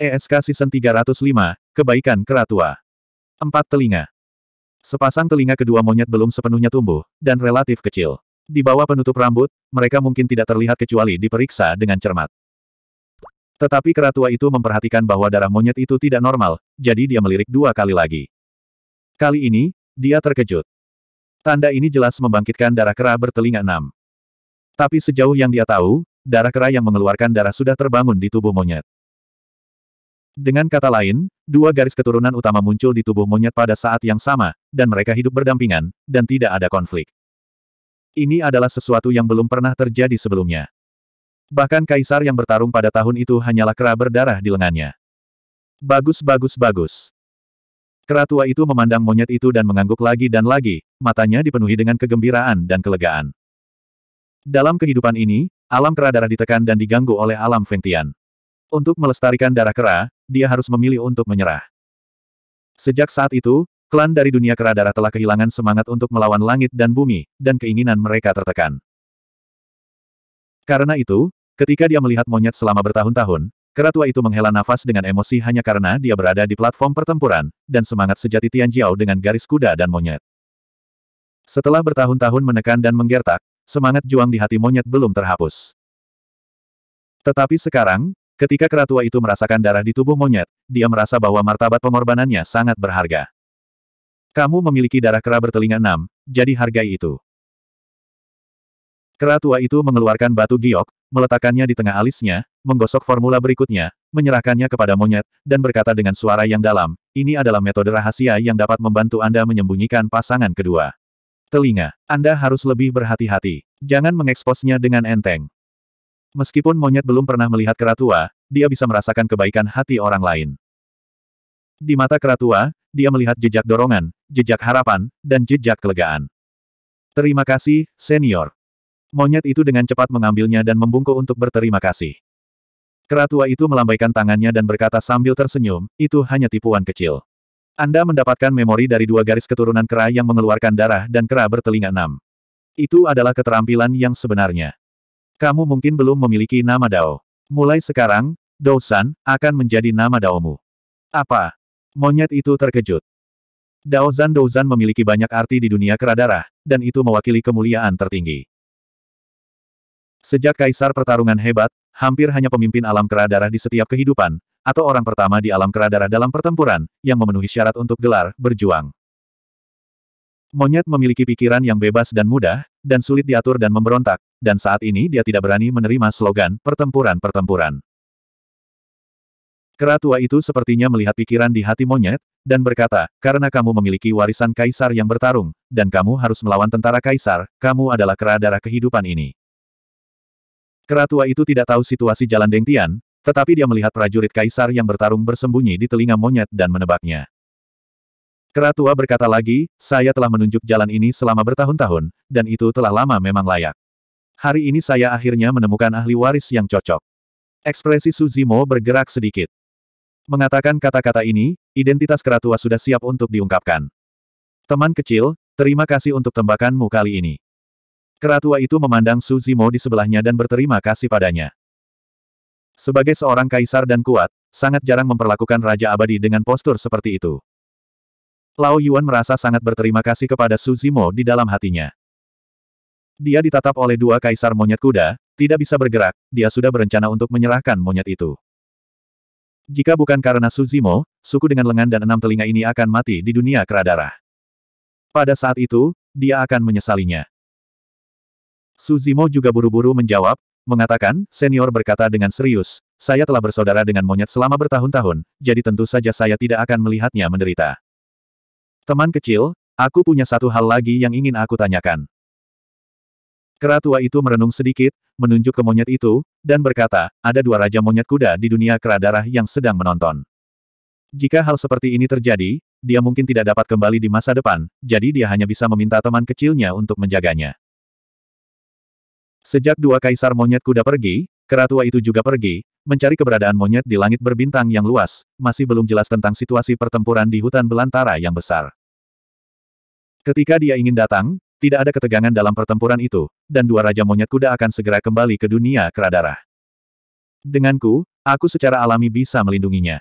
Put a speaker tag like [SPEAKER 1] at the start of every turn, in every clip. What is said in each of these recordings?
[SPEAKER 1] ESK Season 305, Kebaikan Keratua. Empat telinga. Sepasang telinga kedua monyet belum sepenuhnya tumbuh, dan relatif kecil. Di bawah penutup rambut, mereka mungkin tidak terlihat kecuali diperiksa dengan cermat. Tetapi keratua itu memperhatikan bahwa darah monyet itu tidak normal, jadi dia melirik dua kali lagi. Kali ini, dia terkejut. Tanda ini jelas membangkitkan darah kera bertelinga enam. Tapi sejauh yang dia tahu, darah kera yang mengeluarkan darah sudah terbangun di tubuh monyet. Dengan kata lain, dua garis keturunan utama muncul di tubuh monyet pada saat yang sama, dan mereka hidup berdampingan, dan tidak ada konflik. Ini adalah sesuatu yang belum pernah terjadi sebelumnya. Bahkan kaisar yang bertarung pada tahun itu hanyalah kera berdarah di lengannya. Bagus bagus bagus. Kera tua itu memandang monyet itu dan mengangguk lagi dan lagi, matanya dipenuhi dengan kegembiraan dan kelegaan. Dalam kehidupan ini, alam kera darah ditekan dan diganggu oleh alam Fengtian. Untuk melestarikan darah kera, dia harus memilih untuk menyerah. Sejak saat itu, klan dari dunia keradara telah kehilangan semangat untuk melawan langit dan bumi, dan keinginan mereka tertekan. Karena itu, ketika dia melihat monyet selama bertahun-tahun, kera itu menghela nafas dengan emosi hanya karena dia berada di platform pertempuran, dan semangat sejati Tianjiao dengan garis kuda dan monyet. Setelah bertahun-tahun menekan dan menggertak, semangat juang di hati monyet belum terhapus. Tetapi sekarang, Ketika keratua itu merasakan darah di tubuh monyet, dia merasa bahwa martabat pengorbanannya sangat berharga. Kamu memiliki darah kera bertelinga enam, jadi hargai itu. Keratua itu mengeluarkan batu giok, meletakkannya di tengah alisnya, menggosok formula berikutnya, menyerahkannya kepada monyet, dan berkata dengan suara yang dalam, ini adalah metode rahasia yang dapat membantu Anda menyembunyikan pasangan kedua. Telinga, Anda harus lebih berhati-hati. Jangan mengeksposnya dengan enteng. Meskipun monyet belum pernah melihat keratua, dia bisa merasakan kebaikan hati orang lain. Di mata keratua, dia melihat jejak dorongan, jejak harapan, dan jejak kelegaan. Terima kasih, senior. Monyet itu dengan cepat mengambilnya dan membungkuk untuk berterima kasih. Keratua itu melambaikan tangannya dan berkata sambil tersenyum, itu hanya tipuan kecil. Anda mendapatkan memori dari dua garis keturunan kera yang mengeluarkan darah dan kera bertelinga enam. Itu adalah keterampilan yang sebenarnya. Kamu mungkin belum memiliki nama Dao. Mulai sekarang, dao akan menjadi nama Daomu. Apa? Monyet itu terkejut. Daozan Daozan memiliki banyak arti di dunia keradarah, dan itu mewakili kemuliaan tertinggi. Sejak kaisar pertarungan hebat, hampir hanya pemimpin alam keradarah di setiap kehidupan, atau orang pertama di alam keradarah dalam pertempuran, yang memenuhi syarat untuk gelar berjuang. Monyet memiliki pikiran yang bebas dan mudah, dan sulit diatur dan memberontak, dan saat ini dia tidak berani menerima slogan pertempuran-pertempuran. Keratua itu sepertinya melihat pikiran di hati monyet, dan berkata, karena kamu memiliki warisan kaisar yang bertarung, dan kamu harus melawan tentara kaisar, kamu adalah kera darah kehidupan ini. Keratua itu tidak tahu situasi jalan Dengtian, tetapi dia melihat prajurit kaisar yang bertarung bersembunyi di telinga monyet dan menebaknya. Keratua berkata lagi, saya telah menunjuk jalan ini selama bertahun-tahun, dan itu telah lama memang layak. Hari ini saya akhirnya menemukan ahli waris yang cocok. Ekspresi Suzimo bergerak sedikit. Mengatakan kata-kata ini, identitas keratua sudah siap untuk diungkapkan. Teman kecil, terima kasih untuk tembakanmu kali ini. Keratua itu memandang Suzimo di sebelahnya dan berterima kasih padanya. Sebagai seorang kaisar dan kuat, sangat jarang memperlakukan Raja Abadi dengan postur seperti itu. Lao Yuan merasa sangat berterima kasih kepada Suzimo di dalam hatinya. Dia ditatap oleh dua kaisar monyet kuda, tidak bisa bergerak, dia sudah berencana untuk menyerahkan monyet itu. Jika bukan karena Suzimo, suku dengan lengan dan enam telinga ini akan mati di dunia keradarah. Pada saat itu, dia akan menyesalinya. Suzimo juga buru-buru menjawab, mengatakan, senior berkata dengan serius, saya telah bersaudara dengan monyet selama bertahun-tahun, jadi tentu saja saya tidak akan melihatnya menderita. Teman kecil, aku punya satu hal lagi yang ingin aku tanyakan. Kera tua itu merenung sedikit, menunjuk ke monyet itu, dan berkata, ada dua raja monyet kuda di dunia kera darah yang sedang menonton. Jika hal seperti ini terjadi, dia mungkin tidak dapat kembali di masa depan, jadi dia hanya bisa meminta teman kecilnya untuk menjaganya. Sejak dua kaisar monyet kuda pergi, kera tua itu juga pergi, mencari keberadaan monyet di langit berbintang yang luas, masih belum jelas tentang situasi pertempuran di hutan belantara yang besar. Ketika dia ingin datang, tidak ada ketegangan dalam pertempuran itu, dan dua raja monyet kuda akan segera kembali ke dunia keradarah. Denganku, aku secara alami bisa melindunginya.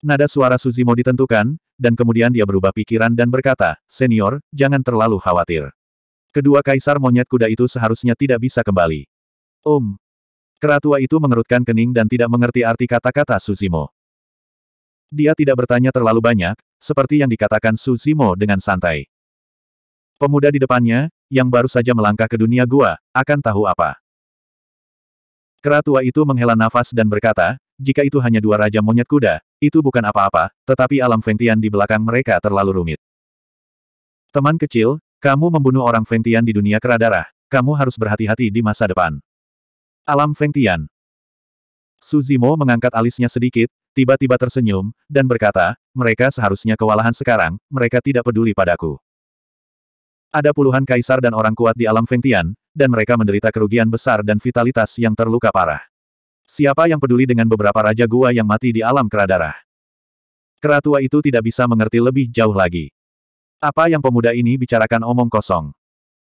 [SPEAKER 1] Nada suara Suzimo ditentukan, dan kemudian dia berubah pikiran dan berkata, Senior, jangan terlalu khawatir. Kedua kaisar monyet kuda itu seharusnya tidak bisa kembali. Om. Keratua itu mengerutkan kening dan tidak mengerti arti kata-kata Suzimo. Dia tidak bertanya terlalu banyak, seperti yang dikatakan Suzimo dengan santai. Pemuda di depannya, yang baru saja melangkah ke dunia gua, akan tahu apa. Keratua itu menghela nafas dan berkata, jika itu hanya dua raja monyet kuda, itu bukan apa-apa, tetapi alam Fengtian di belakang mereka terlalu rumit. Teman kecil, kamu membunuh orang Fengtian di dunia keradarah, kamu harus berhati-hati di masa depan. Alam Fengtian Suzimo mengangkat alisnya sedikit, tiba-tiba tersenyum, dan berkata, mereka seharusnya kewalahan sekarang, mereka tidak peduli padaku. Ada puluhan kaisar dan orang kuat di alam Fengtian, dan mereka menderita kerugian besar dan vitalitas yang terluka parah. Siapa yang peduli dengan beberapa raja gua yang mati di alam keradarah? Keratua itu tidak bisa mengerti lebih jauh lagi. Apa yang pemuda ini bicarakan omong kosong?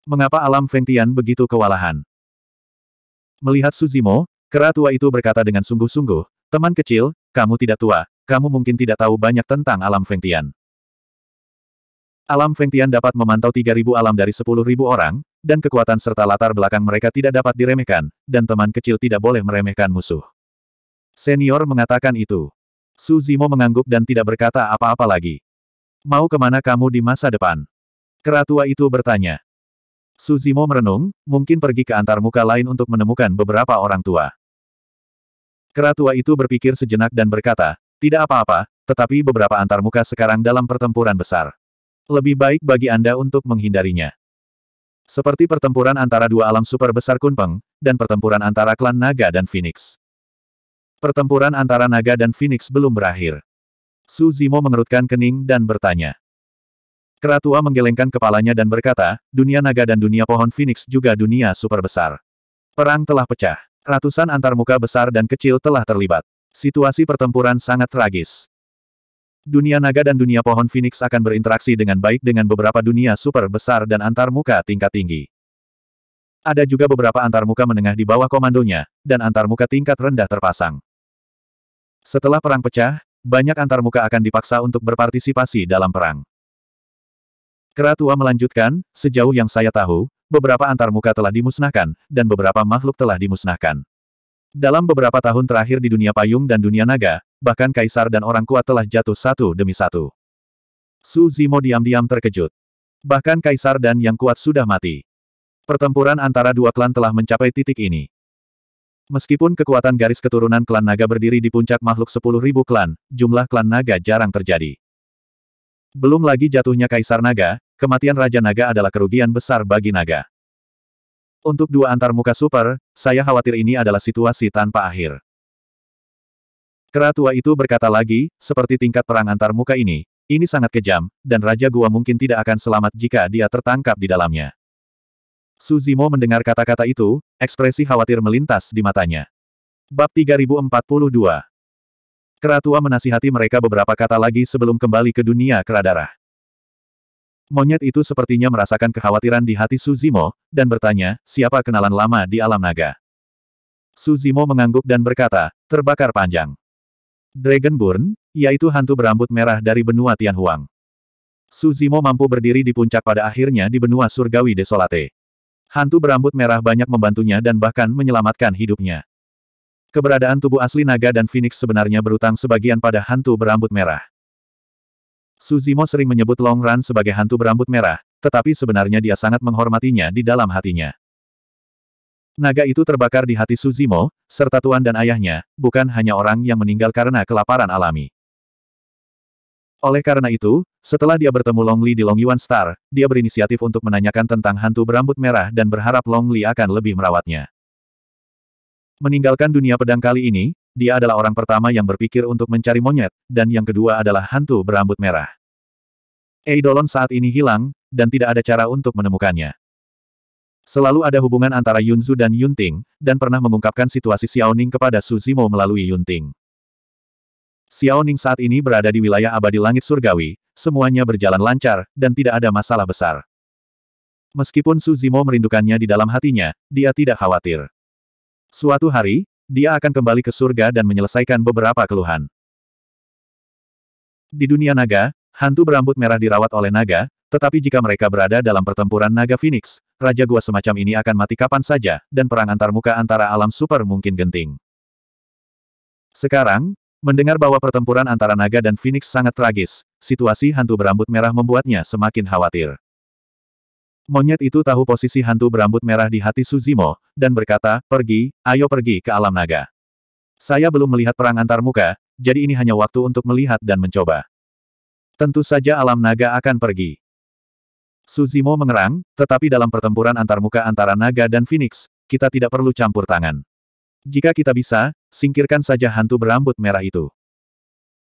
[SPEAKER 1] Mengapa alam Fengtian begitu kewalahan? Melihat Suzimo, keratua itu berkata dengan sungguh-sungguh, Teman kecil, kamu tidak tua, kamu mungkin tidak tahu banyak tentang alam Fengtian. Alam Fengtian dapat memantau 3.000 alam dari 10.000 orang, dan kekuatan serta latar belakang mereka tidak dapat diremehkan, dan teman kecil tidak boleh meremehkan musuh. Senior mengatakan itu. Su Zimo mengangguk dan tidak berkata apa-apa lagi. Mau kemana kamu di masa depan? Keratua itu bertanya. Su Zimo merenung, mungkin pergi ke antarmuka lain untuk menemukan beberapa orang tua. Keratua itu berpikir sejenak dan berkata, tidak apa-apa, tetapi beberapa antarmuka sekarang dalam pertempuran besar. Lebih baik bagi Anda untuk menghindarinya. Seperti pertempuran antara dua alam super besar Kunpeng, dan pertempuran antara klan Naga dan Phoenix. Pertempuran antara Naga dan Phoenix belum berakhir. Su Zimo mengerutkan kening dan bertanya. Keratua menggelengkan kepalanya dan berkata, dunia naga dan dunia pohon Phoenix juga dunia super besar. Perang telah pecah. Ratusan antarmuka besar dan kecil telah terlibat. Situasi pertempuran sangat tragis. Dunia naga dan dunia pohon Phoenix akan berinteraksi dengan baik dengan beberapa dunia super besar dan antarmuka tingkat tinggi. Ada juga beberapa antarmuka menengah di bawah komandonya, dan antarmuka tingkat rendah terpasang. Setelah perang pecah, banyak antarmuka akan dipaksa untuk berpartisipasi dalam perang. Keratua melanjutkan, sejauh yang saya tahu, beberapa antarmuka telah dimusnahkan, dan beberapa makhluk telah dimusnahkan. Dalam beberapa tahun terakhir di dunia payung dan dunia naga, bahkan kaisar dan orang kuat telah jatuh satu demi satu. Su Zimo diam-diam terkejut. Bahkan kaisar dan yang kuat sudah mati. Pertempuran antara dua klan telah mencapai titik ini. Meskipun kekuatan garis keturunan klan naga berdiri di puncak makhluk sepuluh ribu klan, jumlah klan naga jarang terjadi. Belum lagi jatuhnya kaisar naga, kematian raja naga adalah kerugian besar bagi naga. Untuk dua antar muka super, saya khawatir ini adalah situasi tanpa akhir. Kera tua itu berkata lagi, seperti tingkat perang antar muka ini, ini sangat kejam, dan Raja Gua mungkin tidak akan selamat jika dia tertangkap di dalamnya. Suzimo mendengar kata-kata itu, ekspresi khawatir melintas di matanya. Bab 3042 Kera tua menasihati mereka beberapa kata lagi sebelum kembali ke dunia kera darah. Monyet itu sepertinya merasakan kekhawatiran di hati Suzimo, dan bertanya, siapa kenalan lama di alam naga? Suzimo mengangguk dan berkata, terbakar panjang. Dragonborn, yaitu hantu berambut merah dari benua Tianhuang. Suzimo mampu berdiri di puncak pada akhirnya di benua surgawi desolate. Hantu berambut merah banyak membantunya dan bahkan menyelamatkan hidupnya. Keberadaan tubuh asli naga dan Phoenix sebenarnya berutang sebagian pada hantu berambut merah. Suzimo sering menyebut Long Run sebagai hantu berambut merah, tetapi sebenarnya dia sangat menghormatinya di dalam hatinya. Naga itu terbakar di hati Suzimo, serta tuan dan ayahnya, bukan hanya orang yang meninggal karena kelaparan alami. Oleh karena itu, setelah dia bertemu Long Li di Long Yuan Star, dia berinisiatif untuk menanyakan tentang hantu berambut merah dan berharap Long Li akan lebih merawatnya. Meninggalkan dunia pedang kali ini, dia adalah orang pertama yang berpikir untuk mencari monyet, dan yang kedua adalah hantu berambut merah. Eidolon saat ini hilang, dan tidak ada cara untuk menemukannya. Selalu ada hubungan antara Yunzu dan Yunting, dan pernah mengungkapkan situasi Xiaoning kepada Su Zimo melalui Yunting. Xiaoning saat ini berada di wilayah abadi langit surgawi, semuanya berjalan lancar, dan tidak ada masalah besar. Meskipun Su Zimo merindukannya di dalam hatinya, dia tidak khawatir. Suatu hari, dia akan kembali ke surga dan menyelesaikan beberapa keluhan. Di dunia naga, hantu berambut merah dirawat oleh naga, tetapi jika mereka berada dalam pertempuran naga Phoenix, Raja Gua semacam ini akan mati kapan saja, dan perang antar muka antara alam super mungkin genting. Sekarang, mendengar bahwa pertempuran antara naga dan Phoenix sangat tragis, situasi hantu berambut merah membuatnya semakin khawatir. Monyet itu tahu posisi hantu berambut merah di hati Suzimo, dan berkata, pergi, ayo pergi ke alam naga. Saya belum melihat perang antar muka, jadi ini hanya waktu untuk melihat dan mencoba. Tentu saja alam naga akan pergi. Suzimo mengerang, tetapi dalam pertempuran antar muka antara naga dan Phoenix, kita tidak perlu campur tangan. Jika kita bisa, singkirkan saja hantu berambut merah itu.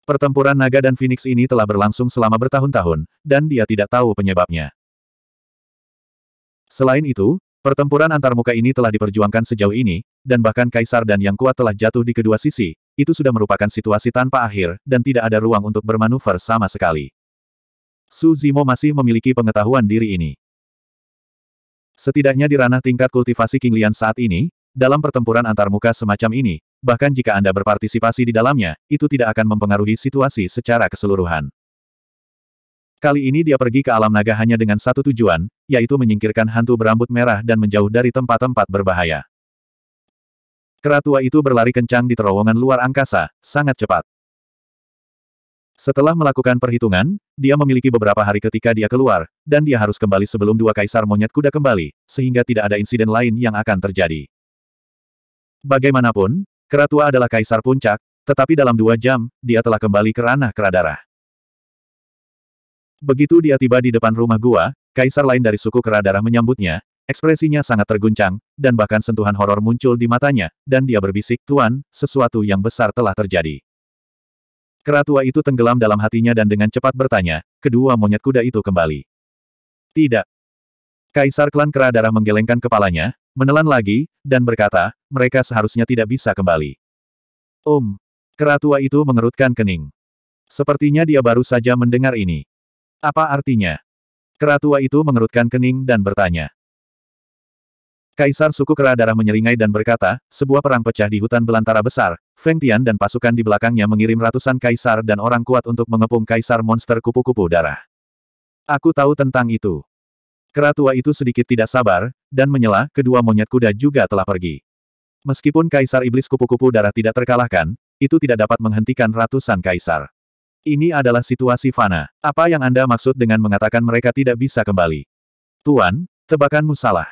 [SPEAKER 1] Pertempuran naga dan Phoenix ini telah berlangsung selama bertahun-tahun, dan dia tidak tahu penyebabnya. Selain itu, pertempuran antar muka ini telah diperjuangkan sejauh ini, dan bahkan kaisar dan yang kuat telah jatuh di kedua sisi, itu sudah merupakan situasi tanpa akhir, dan tidak ada ruang untuk bermanuver sama sekali. Su Zimo masih memiliki pengetahuan diri ini. Setidaknya di ranah tingkat kultivasi King Lian saat ini, dalam pertempuran antarmuka semacam ini, bahkan jika Anda berpartisipasi di dalamnya, itu tidak akan mempengaruhi situasi secara keseluruhan. Kali ini dia pergi ke alam naga hanya dengan satu tujuan, yaitu menyingkirkan hantu berambut merah dan menjauh dari tempat-tempat berbahaya. Keratua itu berlari kencang di terowongan luar angkasa, sangat cepat. Setelah melakukan perhitungan, dia memiliki beberapa hari ketika dia keluar, dan dia harus kembali sebelum dua kaisar monyet kuda kembali, sehingga tidak ada insiden lain yang akan terjadi. Bagaimanapun, Keratua adalah kaisar puncak, tetapi dalam dua jam, dia telah kembali ke ranah Keradarah. Begitu dia tiba di depan rumah gua, kaisar lain dari suku Keradarah menyambutnya, ekspresinya sangat terguncang, dan bahkan sentuhan horor muncul di matanya, dan dia berbisik, Tuan, sesuatu yang besar telah terjadi. Kera tua itu tenggelam dalam hatinya dan dengan cepat bertanya, kedua monyet kuda itu kembali. Tidak. Kaisar klan Kera Darah menggelengkan kepalanya, menelan lagi, dan berkata, mereka seharusnya tidak bisa kembali. Om. tua itu mengerutkan kening. Sepertinya dia baru saja mendengar ini. Apa artinya? Kera tua itu mengerutkan kening dan bertanya. Kaisar suku Kera darah menyeringai dan berkata, sebuah perang pecah di hutan belantara besar, Feng Tian dan pasukan di belakangnya mengirim ratusan kaisar dan orang kuat untuk mengepung kaisar monster kupu-kupu darah. Aku tahu tentang itu. Kera tua itu sedikit tidak sabar, dan menyela, kedua monyet kuda juga telah pergi. Meskipun kaisar iblis kupu-kupu darah tidak terkalahkan, itu tidak dapat menghentikan ratusan kaisar. Ini adalah situasi fana. Apa yang Anda maksud dengan mengatakan mereka tidak bisa kembali? Tuan, tebakanmu salah.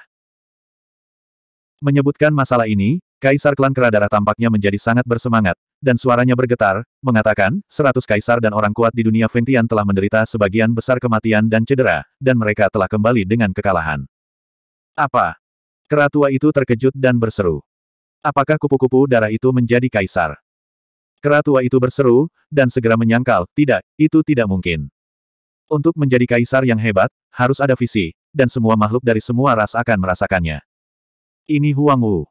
[SPEAKER 1] Menyebutkan masalah ini, Kaisar Klan Keradara tampaknya menjadi sangat bersemangat, dan suaranya bergetar, mengatakan, seratus kaisar dan orang kuat di dunia Ventian telah menderita sebagian besar kematian dan cedera, dan mereka telah kembali dengan kekalahan. Apa? Keratua itu terkejut dan berseru. Apakah kupu-kupu darah itu menjadi kaisar? Keratua itu berseru, dan segera menyangkal, tidak, itu tidak mungkin. Untuk menjadi kaisar yang hebat, harus ada visi, dan semua makhluk dari semua ras akan merasakannya. Ini Huang Wu.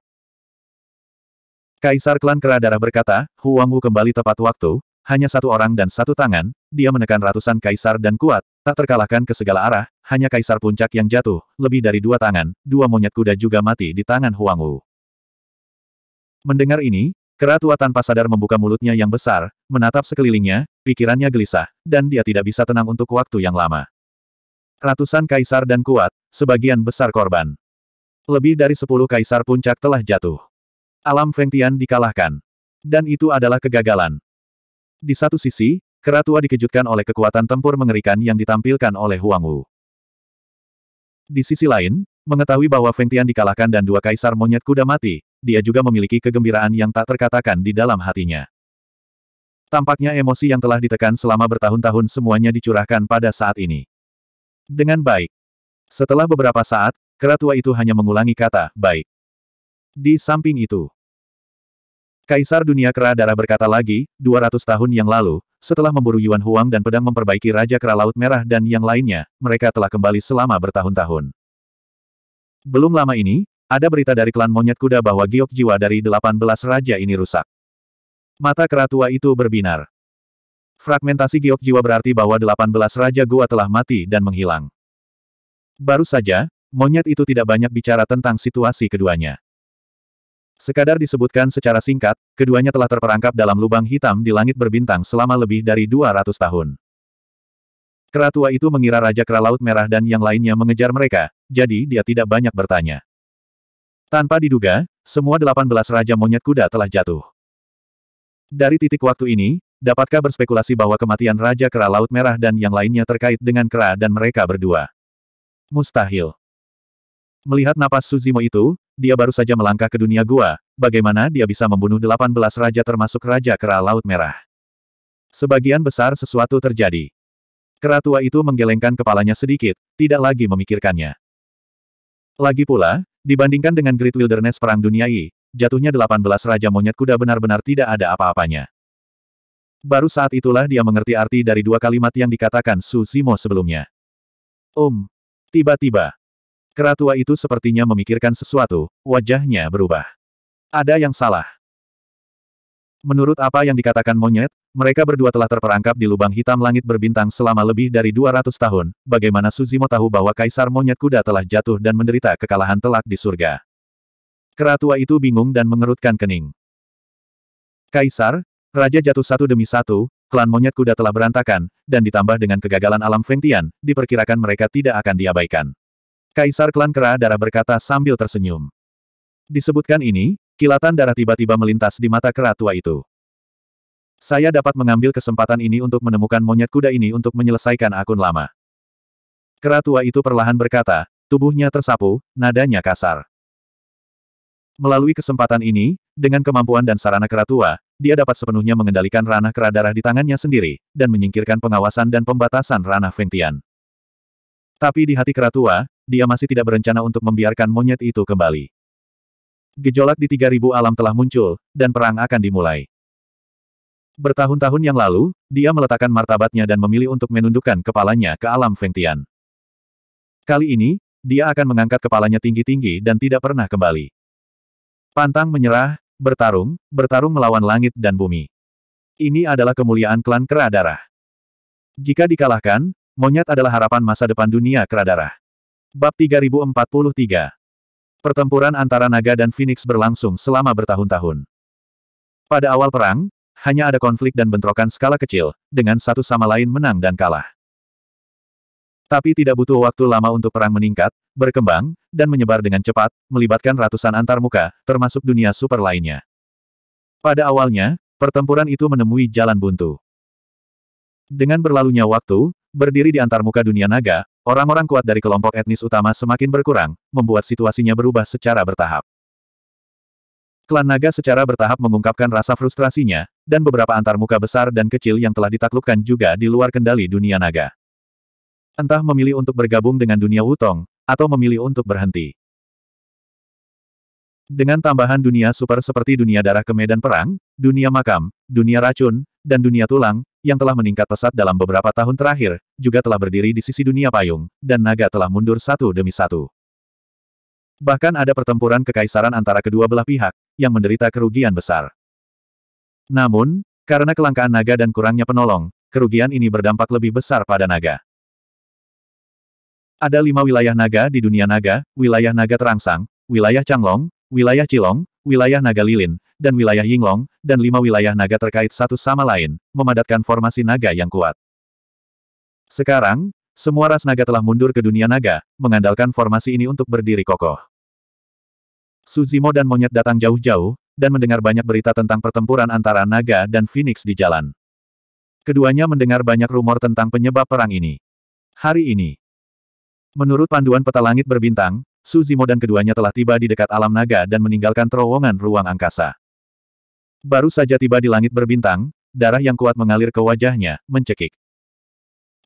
[SPEAKER 1] Kaisar klan Kera Darah berkata, Huang Wu kembali tepat waktu, hanya satu orang dan satu tangan, dia menekan ratusan kaisar dan kuat, tak terkalahkan ke segala arah, hanya kaisar puncak yang jatuh, lebih dari dua tangan, dua monyet kuda juga mati di tangan Huang Wu. Mendengar ini, Kera tua tanpa sadar membuka mulutnya yang besar, menatap sekelilingnya, pikirannya gelisah, dan dia tidak bisa tenang untuk waktu yang lama. Ratusan kaisar dan kuat, sebagian besar korban. Lebih dari sepuluh kaisar puncak telah jatuh. Alam Fengtian dikalahkan. Dan itu adalah kegagalan. Di satu sisi, Keratua dikejutkan oleh kekuatan tempur mengerikan yang ditampilkan oleh Huang Wu. Di sisi lain, mengetahui bahwa Feng Tian dikalahkan dan dua kaisar monyet kuda mati, dia juga memiliki kegembiraan yang tak terkatakan di dalam hatinya. Tampaknya emosi yang telah ditekan selama bertahun-tahun semuanya dicurahkan pada saat ini. Dengan baik, setelah beberapa saat, keratua itu hanya mengulangi kata, baik. Di samping itu, Kaisar Dunia Kera Darah berkata lagi, 200 tahun yang lalu, setelah memburu Yuan Huang dan pedang memperbaiki Raja Kera Laut Merah dan yang lainnya, mereka telah kembali selama bertahun-tahun. Belum lama ini, ada berita dari klan Monyet Kuda bahwa giok jiwa dari 18 raja ini rusak. Mata keratua itu berbinar. Fragmentasi giok jiwa berarti bahwa 18 raja gua telah mati dan menghilang. Baru saja, monyet itu tidak banyak bicara tentang situasi keduanya. Sekadar disebutkan secara singkat, keduanya telah terperangkap dalam lubang hitam di langit berbintang selama lebih dari 200 tahun. Kera tua itu mengira Raja Kera Laut Merah dan yang lainnya mengejar mereka, jadi dia tidak banyak bertanya. Tanpa diduga, semua 18 Raja Monyet Kuda telah jatuh. Dari titik waktu ini, dapatkah berspekulasi bahwa kematian Raja Kera Laut Merah dan yang lainnya terkait dengan Kera dan mereka berdua? Mustahil. Melihat napas Suzimo itu, dia baru saja melangkah ke dunia gua, bagaimana dia bisa membunuh 18 raja termasuk Raja Kera Laut Merah. Sebagian besar sesuatu terjadi. Kera tua itu menggelengkan kepalanya sedikit, tidak lagi memikirkannya. Lagi pula, dibandingkan dengan Great Wilderness Perang Dunia I, jatuhnya 18 Raja Monyet Kuda benar-benar tidak ada apa-apanya. Baru saat itulah dia mengerti arti dari dua kalimat yang dikatakan Su Zimo sebelumnya. Om, Tiba-tiba, keratua itu sepertinya memikirkan sesuatu, wajahnya berubah. Ada yang salah. Menurut apa yang dikatakan monyet, mereka berdua telah terperangkap di lubang hitam langit berbintang selama lebih dari 200 tahun, bagaimana Suzimo tahu bahwa Kaisar Monyet Kuda telah jatuh dan menderita kekalahan telak di surga. Keratua itu bingung dan mengerutkan kening. Kaisar, Raja jatuh satu demi satu, klan monyet kuda telah berantakan, dan ditambah dengan kegagalan alam Feng diperkirakan mereka tidak akan diabaikan. Kaisar klan Kera Darah berkata sambil tersenyum. Disebutkan ini, kilatan darah tiba-tiba melintas di mata kera tua itu. Saya dapat mengambil kesempatan ini untuk menemukan monyet kuda ini untuk menyelesaikan akun lama. Kera tua itu perlahan berkata, tubuhnya tersapu, nadanya kasar. Melalui kesempatan ini, dengan kemampuan dan sarana kera tua, dia dapat sepenuhnya mengendalikan ranah kera di tangannya sendiri, dan menyingkirkan pengawasan dan pembatasan ranah Fengtian. Tapi di hati kera dia masih tidak berencana untuk membiarkan monyet itu kembali. Gejolak di 3000 alam telah muncul, dan perang akan dimulai. Bertahun-tahun yang lalu, dia meletakkan martabatnya dan memilih untuk menundukkan kepalanya ke alam Fengtian. Kali ini, dia akan mengangkat kepalanya tinggi-tinggi dan tidak pernah kembali. Pantang menyerah, Bertarung, bertarung melawan langit dan bumi. Ini adalah kemuliaan klan kera darah. Jika dikalahkan, monyet adalah harapan masa depan dunia darah. Bab 3043 Pertempuran antara naga dan Phoenix berlangsung selama bertahun-tahun. Pada awal perang, hanya ada konflik dan bentrokan skala kecil, dengan satu sama lain menang dan kalah. Tapi tidak butuh waktu lama untuk perang meningkat, berkembang, dan menyebar dengan cepat, melibatkan ratusan antarmuka, termasuk dunia super lainnya. Pada awalnya, pertempuran itu menemui jalan buntu. Dengan berlalunya waktu, berdiri di antarmuka dunia naga, orang-orang kuat dari kelompok etnis utama semakin berkurang, membuat situasinya berubah secara bertahap. Klan naga secara bertahap mengungkapkan rasa frustrasinya, dan beberapa antarmuka besar dan kecil yang telah ditaklukkan juga di luar kendali dunia naga. Entah memilih untuk bergabung dengan dunia Wutong, atau memilih untuk berhenti. Dengan tambahan dunia super seperti dunia darah ke medan perang, dunia makam, dunia racun, dan dunia tulang, yang telah meningkat pesat dalam beberapa tahun terakhir, juga telah berdiri di sisi dunia payung, dan naga telah mundur satu demi satu. Bahkan ada pertempuran kekaisaran antara kedua belah pihak, yang menderita kerugian besar. Namun, karena kelangkaan naga dan kurangnya penolong, kerugian ini berdampak lebih besar pada naga. Ada lima wilayah naga di dunia naga, wilayah naga terangsang, wilayah Changlong, wilayah Cilong, wilayah naga lilin, dan wilayah Yinglong, dan lima wilayah naga terkait satu sama lain, memadatkan formasi naga yang kuat. Sekarang, semua ras naga telah mundur ke dunia naga, mengandalkan formasi ini untuk berdiri kokoh. Suzimo dan monyet datang jauh-jauh, dan mendengar banyak berita tentang pertempuran antara naga dan Phoenix di jalan. Keduanya mendengar banyak rumor tentang penyebab perang ini. Hari ini, Menurut panduan peta langit berbintang, Suzimo dan keduanya telah tiba di dekat alam naga dan meninggalkan terowongan ruang angkasa. Baru saja tiba di langit berbintang, darah yang kuat mengalir ke wajahnya, mencekik.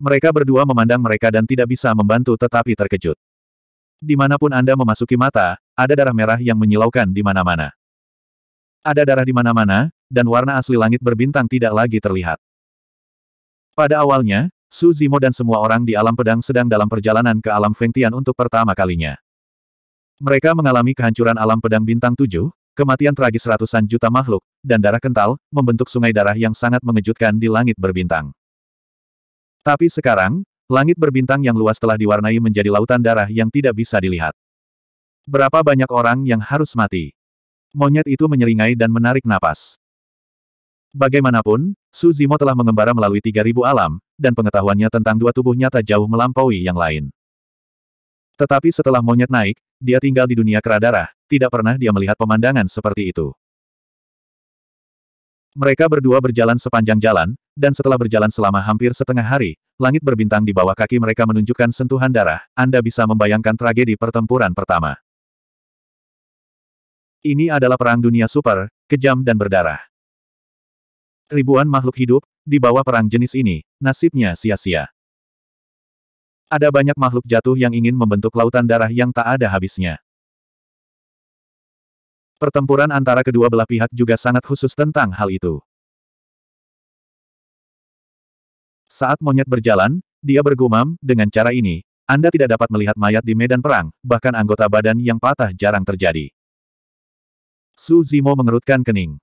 [SPEAKER 1] Mereka berdua memandang mereka dan tidak bisa membantu tetapi terkejut. Dimanapun Anda memasuki mata, ada darah merah yang menyilaukan di mana-mana. Ada darah di mana-mana, dan warna asli langit berbintang tidak lagi terlihat. Pada awalnya, Su Zimo dan semua orang di alam pedang sedang dalam perjalanan ke alam Fengtian untuk pertama kalinya. Mereka mengalami kehancuran alam pedang bintang tujuh, kematian tragis ratusan juta makhluk, dan darah kental, membentuk sungai darah yang sangat mengejutkan di langit berbintang. Tapi sekarang, langit berbintang yang luas telah diwarnai menjadi lautan darah yang tidak bisa dilihat. Berapa banyak orang yang harus mati? Monyet itu menyeringai dan menarik napas. Bagaimanapun, Suzimo telah mengembara melalui 3000 alam, dan pengetahuannya tentang dua tubuh nyata jauh melampaui yang lain. Tetapi setelah monyet naik, dia tinggal di dunia keradara, tidak pernah dia melihat pemandangan seperti itu. Mereka berdua berjalan sepanjang jalan, dan setelah berjalan selama hampir setengah hari, langit berbintang di bawah kaki mereka menunjukkan sentuhan darah, Anda bisa membayangkan tragedi pertempuran pertama. Ini adalah perang dunia super, kejam dan berdarah ribuan makhluk hidup, di bawah perang jenis ini, nasibnya sia-sia. Ada banyak makhluk jatuh yang ingin membentuk lautan darah yang
[SPEAKER 2] tak ada habisnya. Pertempuran antara kedua belah pihak juga
[SPEAKER 1] sangat khusus tentang hal itu. Saat monyet berjalan, dia bergumam, dengan cara ini, Anda tidak dapat melihat mayat di medan perang, bahkan anggota badan yang patah jarang terjadi. Su Zimo mengerutkan kening.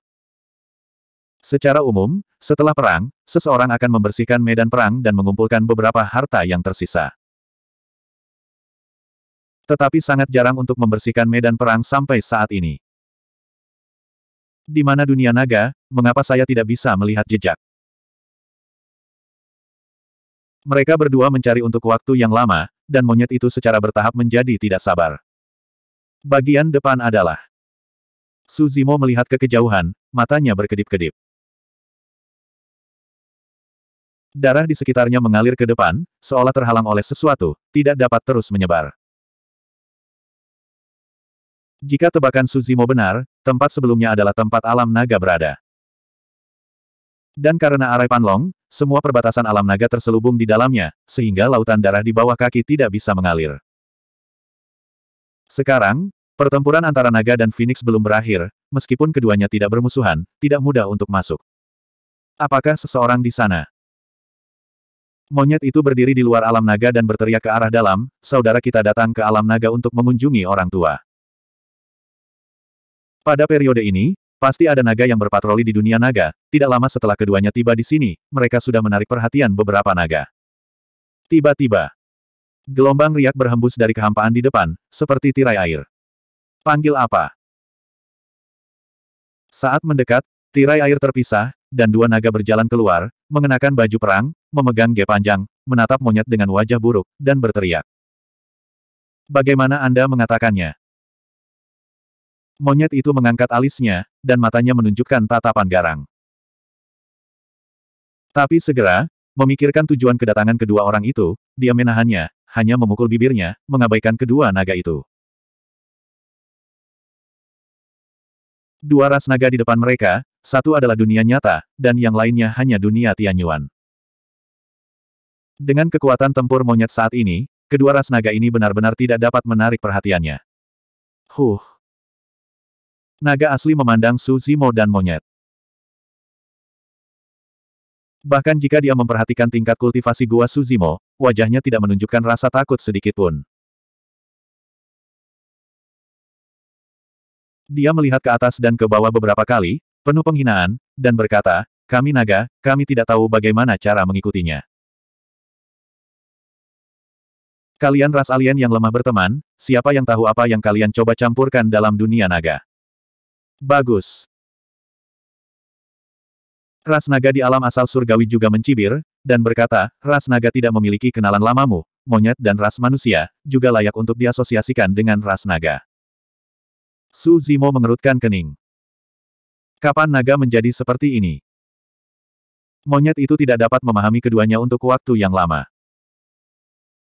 [SPEAKER 1] Secara umum, setelah perang, seseorang akan membersihkan medan perang
[SPEAKER 2] dan mengumpulkan beberapa harta yang tersisa. Tetapi sangat jarang untuk membersihkan medan perang sampai saat ini. Di
[SPEAKER 1] mana dunia naga, mengapa saya tidak bisa melihat jejak? Mereka berdua mencari untuk waktu yang lama, dan monyet itu secara bertahap menjadi tidak sabar. Bagian depan adalah Suzimo melihat ke kejauhan,
[SPEAKER 2] matanya berkedip-kedip. Darah di
[SPEAKER 1] sekitarnya mengalir ke depan, seolah terhalang oleh sesuatu, tidak dapat terus menyebar. Jika tebakan Suzimo benar, tempat sebelumnya adalah tempat alam naga berada. Dan karena arai panlong, semua perbatasan alam naga terselubung di dalamnya, sehingga lautan darah di bawah kaki tidak bisa mengalir. Sekarang, pertempuran antara naga dan Phoenix belum berakhir, meskipun keduanya tidak bermusuhan, tidak mudah untuk masuk. Apakah seseorang di sana? Monyet itu berdiri di luar alam naga dan berteriak ke arah dalam, saudara kita datang ke alam naga untuk mengunjungi orang tua. Pada periode ini, pasti ada naga yang berpatroli di dunia naga, tidak lama setelah keduanya tiba di sini, mereka sudah menarik perhatian beberapa naga. Tiba-tiba, gelombang riak berhembus dari kehampaan di depan, seperti tirai air. Panggil apa? Saat mendekat, tirai air terpisah, dan dua naga berjalan keluar, mengenakan baju perang, memegang ge panjang, menatap monyet dengan wajah buruk, dan berteriak. Bagaimana Anda mengatakannya? Monyet itu mengangkat alisnya, dan matanya menunjukkan tatapan garang. Tapi segera, memikirkan tujuan kedatangan kedua orang itu, dia menahannya, hanya memukul bibirnya, mengabaikan kedua naga
[SPEAKER 2] itu. Dua ras naga di depan
[SPEAKER 1] mereka, satu adalah dunia nyata, dan yang lainnya hanya dunia Tianyuan. Dengan kekuatan tempur monyet saat ini, kedua ras naga ini benar-benar tidak dapat menarik perhatiannya. Huh. Naga asli memandang Su Zimo dan
[SPEAKER 2] monyet. Bahkan jika dia memperhatikan tingkat kultivasi gua Su Zimo, wajahnya tidak menunjukkan rasa takut sedikitpun. Dia melihat ke atas dan ke bawah beberapa kali, penuh penghinaan, dan berkata, kami naga, kami tidak tahu bagaimana cara mengikutinya. Kalian ras alien yang lemah berteman, siapa
[SPEAKER 1] yang tahu apa yang kalian coba campurkan dalam dunia naga? Bagus. Ras naga di alam asal surgawi juga mencibir, dan berkata, ras naga tidak memiliki kenalan lamamu, monyet dan ras manusia, juga layak untuk diasosiasikan dengan ras naga. Su Zimo mengerutkan kening. Kapan naga menjadi seperti ini? Monyet itu tidak dapat memahami keduanya untuk waktu yang lama.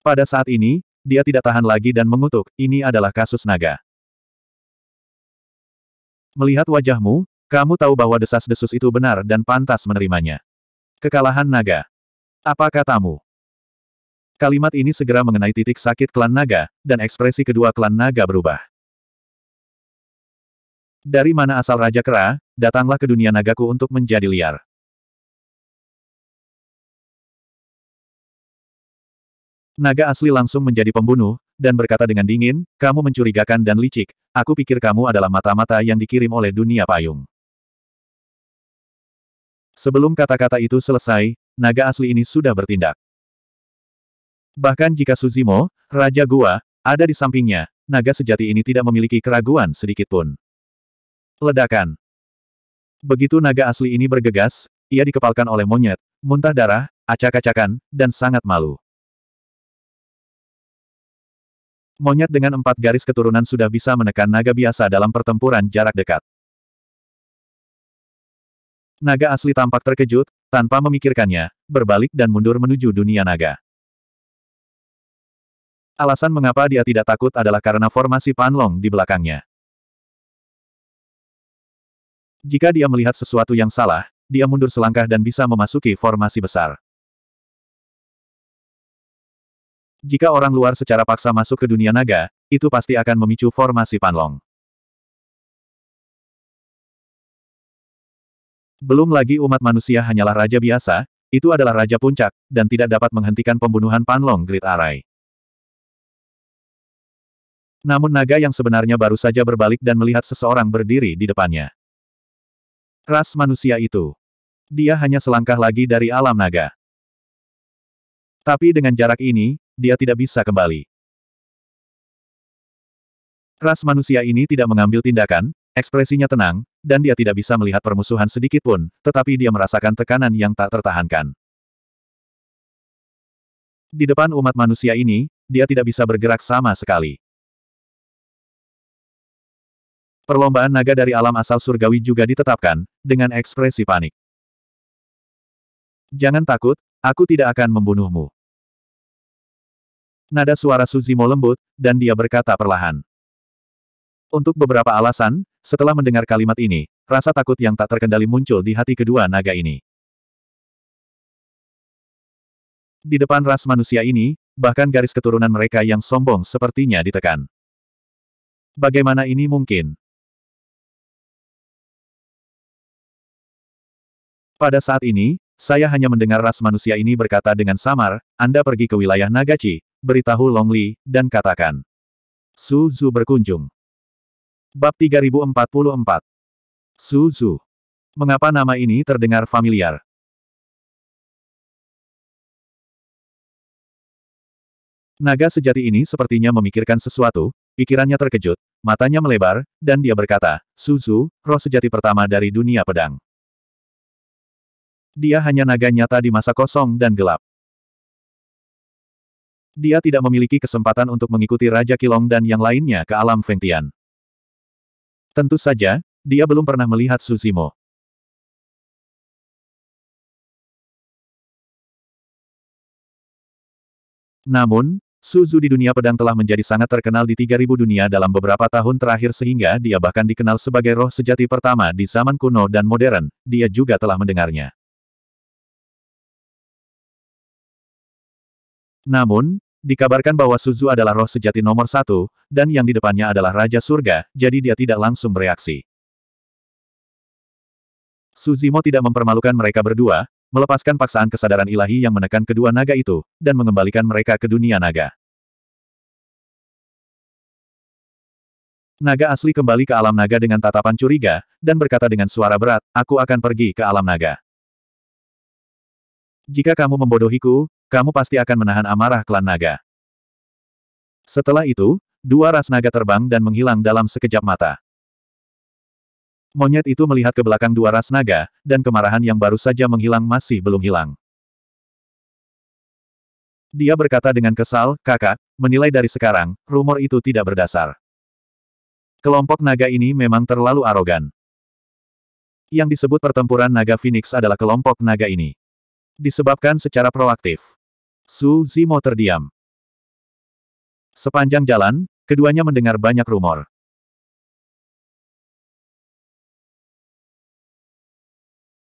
[SPEAKER 1] Pada saat ini, dia tidak tahan lagi dan mengutuk, ini
[SPEAKER 2] adalah kasus naga. Melihat wajahmu, kamu
[SPEAKER 1] tahu bahwa desas-desus itu benar dan pantas menerimanya. Kekalahan naga. Apa katamu? Kalimat ini segera mengenai titik sakit klan naga, dan ekspresi kedua
[SPEAKER 2] klan naga berubah. Dari mana asal Raja Kera, datanglah ke dunia nagaku untuk menjadi liar.
[SPEAKER 1] Naga asli langsung menjadi pembunuh, dan berkata dengan dingin, kamu mencurigakan dan licik, aku pikir kamu adalah mata-mata yang dikirim oleh dunia payung. Sebelum kata-kata itu selesai, naga asli ini sudah
[SPEAKER 2] bertindak. Bahkan jika Suzimo, Raja Gua, ada di sampingnya,
[SPEAKER 1] naga sejati ini tidak memiliki keraguan sedikitpun. Ledakan. Begitu naga asli ini bergegas, ia dikepalkan oleh monyet, muntah darah, acak-acakan,
[SPEAKER 2] dan sangat malu. Monyet dengan empat
[SPEAKER 1] garis keturunan sudah bisa menekan naga biasa dalam pertempuran jarak dekat. Naga asli tampak terkejut, tanpa memikirkannya, berbalik dan mundur menuju
[SPEAKER 2] dunia naga. Alasan mengapa dia tidak takut adalah karena formasi Panlong di belakangnya. Jika dia
[SPEAKER 1] melihat sesuatu yang salah, dia mundur selangkah dan bisa memasuki formasi besar. Jika orang luar secara paksa masuk ke dunia naga, itu
[SPEAKER 2] pasti akan memicu formasi panlong. Belum lagi umat manusia hanyalah raja biasa, itu adalah raja puncak, dan
[SPEAKER 1] tidak dapat menghentikan pembunuhan panlong Great Arai. Namun naga yang sebenarnya baru saja berbalik dan melihat seseorang berdiri di depannya. Ras manusia itu. Dia hanya selangkah lagi dari alam naga.
[SPEAKER 2] Tapi dengan jarak ini, dia tidak bisa kembali.
[SPEAKER 1] Ras manusia ini tidak mengambil tindakan, ekspresinya tenang, dan dia tidak bisa melihat permusuhan sedikit pun, tetapi dia merasakan tekanan yang tak tertahankan. Di depan umat manusia ini, dia tidak bisa bergerak sama sekali.
[SPEAKER 2] Perlombaan naga dari alam asal surgawi juga ditetapkan, dengan ekspresi panik. Jangan takut, aku tidak akan membunuhmu.
[SPEAKER 1] Nada suara Suzimo lembut, dan dia berkata perlahan. Untuk beberapa alasan, setelah mendengar kalimat ini, rasa takut yang tak terkendali muncul di hati kedua naga ini. Di depan ras manusia ini, bahkan garis keturunan mereka yang sombong sepertinya ditekan.
[SPEAKER 2] Bagaimana ini mungkin?
[SPEAKER 1] Pada saat ini, saya hanya mendengar ras manusia ini berkata dengan samar, Anda pergi ke wilayah Nagachi, beritahu Longli, dan katakan. Su Zu berkunjung. Bab 3044 Su Zu
[SPEAKER 2] Mengapa nama ini terdengar familiar?
[SPEAKER 1] Naga sejati ini sepertinya memikirkan sesuatu, pikirannya terkejut, matanya melebar, dan dia berkata, Suzu, roh sejati pertama dari dunia pedang. Dia hanya naga nyata di masa kosong dan gelap. Dia tidak memiliki kesempatan untuk mengikuti Raja Kilong dan yang lainnya ke alam Fengtian. Tentu saja, dia belum pernah melihat Suzimo. Namun, Suzu di dunia pedang telah menjadi sangat terkenal di 3000 dunia dalam beberapa tahun terakhir sehingga dia bahkan dikenal sebagai roh sejati pertama di zaman kuno dan modern, dia juga telah mendengarnya.
[SPEAKER 2] Namun, dikabarkan bahwa Suzu adalah roh sejati nomor satu, dan yang
[SPEAKER 1] di depannya adalah Raja Surga, jadi dia tidak langsung bereaksi. Suzimo tidak mempermalukan mereka berdua, melepaskan paksaan kesadaran ilahi yang menekan kedua naga itu, dan mengembalikan mereka ke dunia naga. Naga asli kembali ke alam naga dengan tatapan curiga, dan berkata dengan suara berat, aku akan pergi ke alam naga. Jika kamu membodohiku, kamu pasti akan menahan amarah klan naga. Setelah itu, dua ras naga terbang dan menghilang dalam sekejap mata. Monyet itu melihat ke belakang dua ras naga, dan kemarahan yang baru saja menghilang masih belum hilang. Dia berkata dengan kesal, kakak, menilai dari sekarang, rumor itu tidak berdasar. Kelompok naga ini memang terlalu arogan. Yang disebut pertempuran naga Phoenix adalah kelompok naga ini. Disebabkan secara proaktif. Su Zimo terdiam. Sepanjang jalan, keduanya
[SPEAKER 2] mendengar banyak rumor.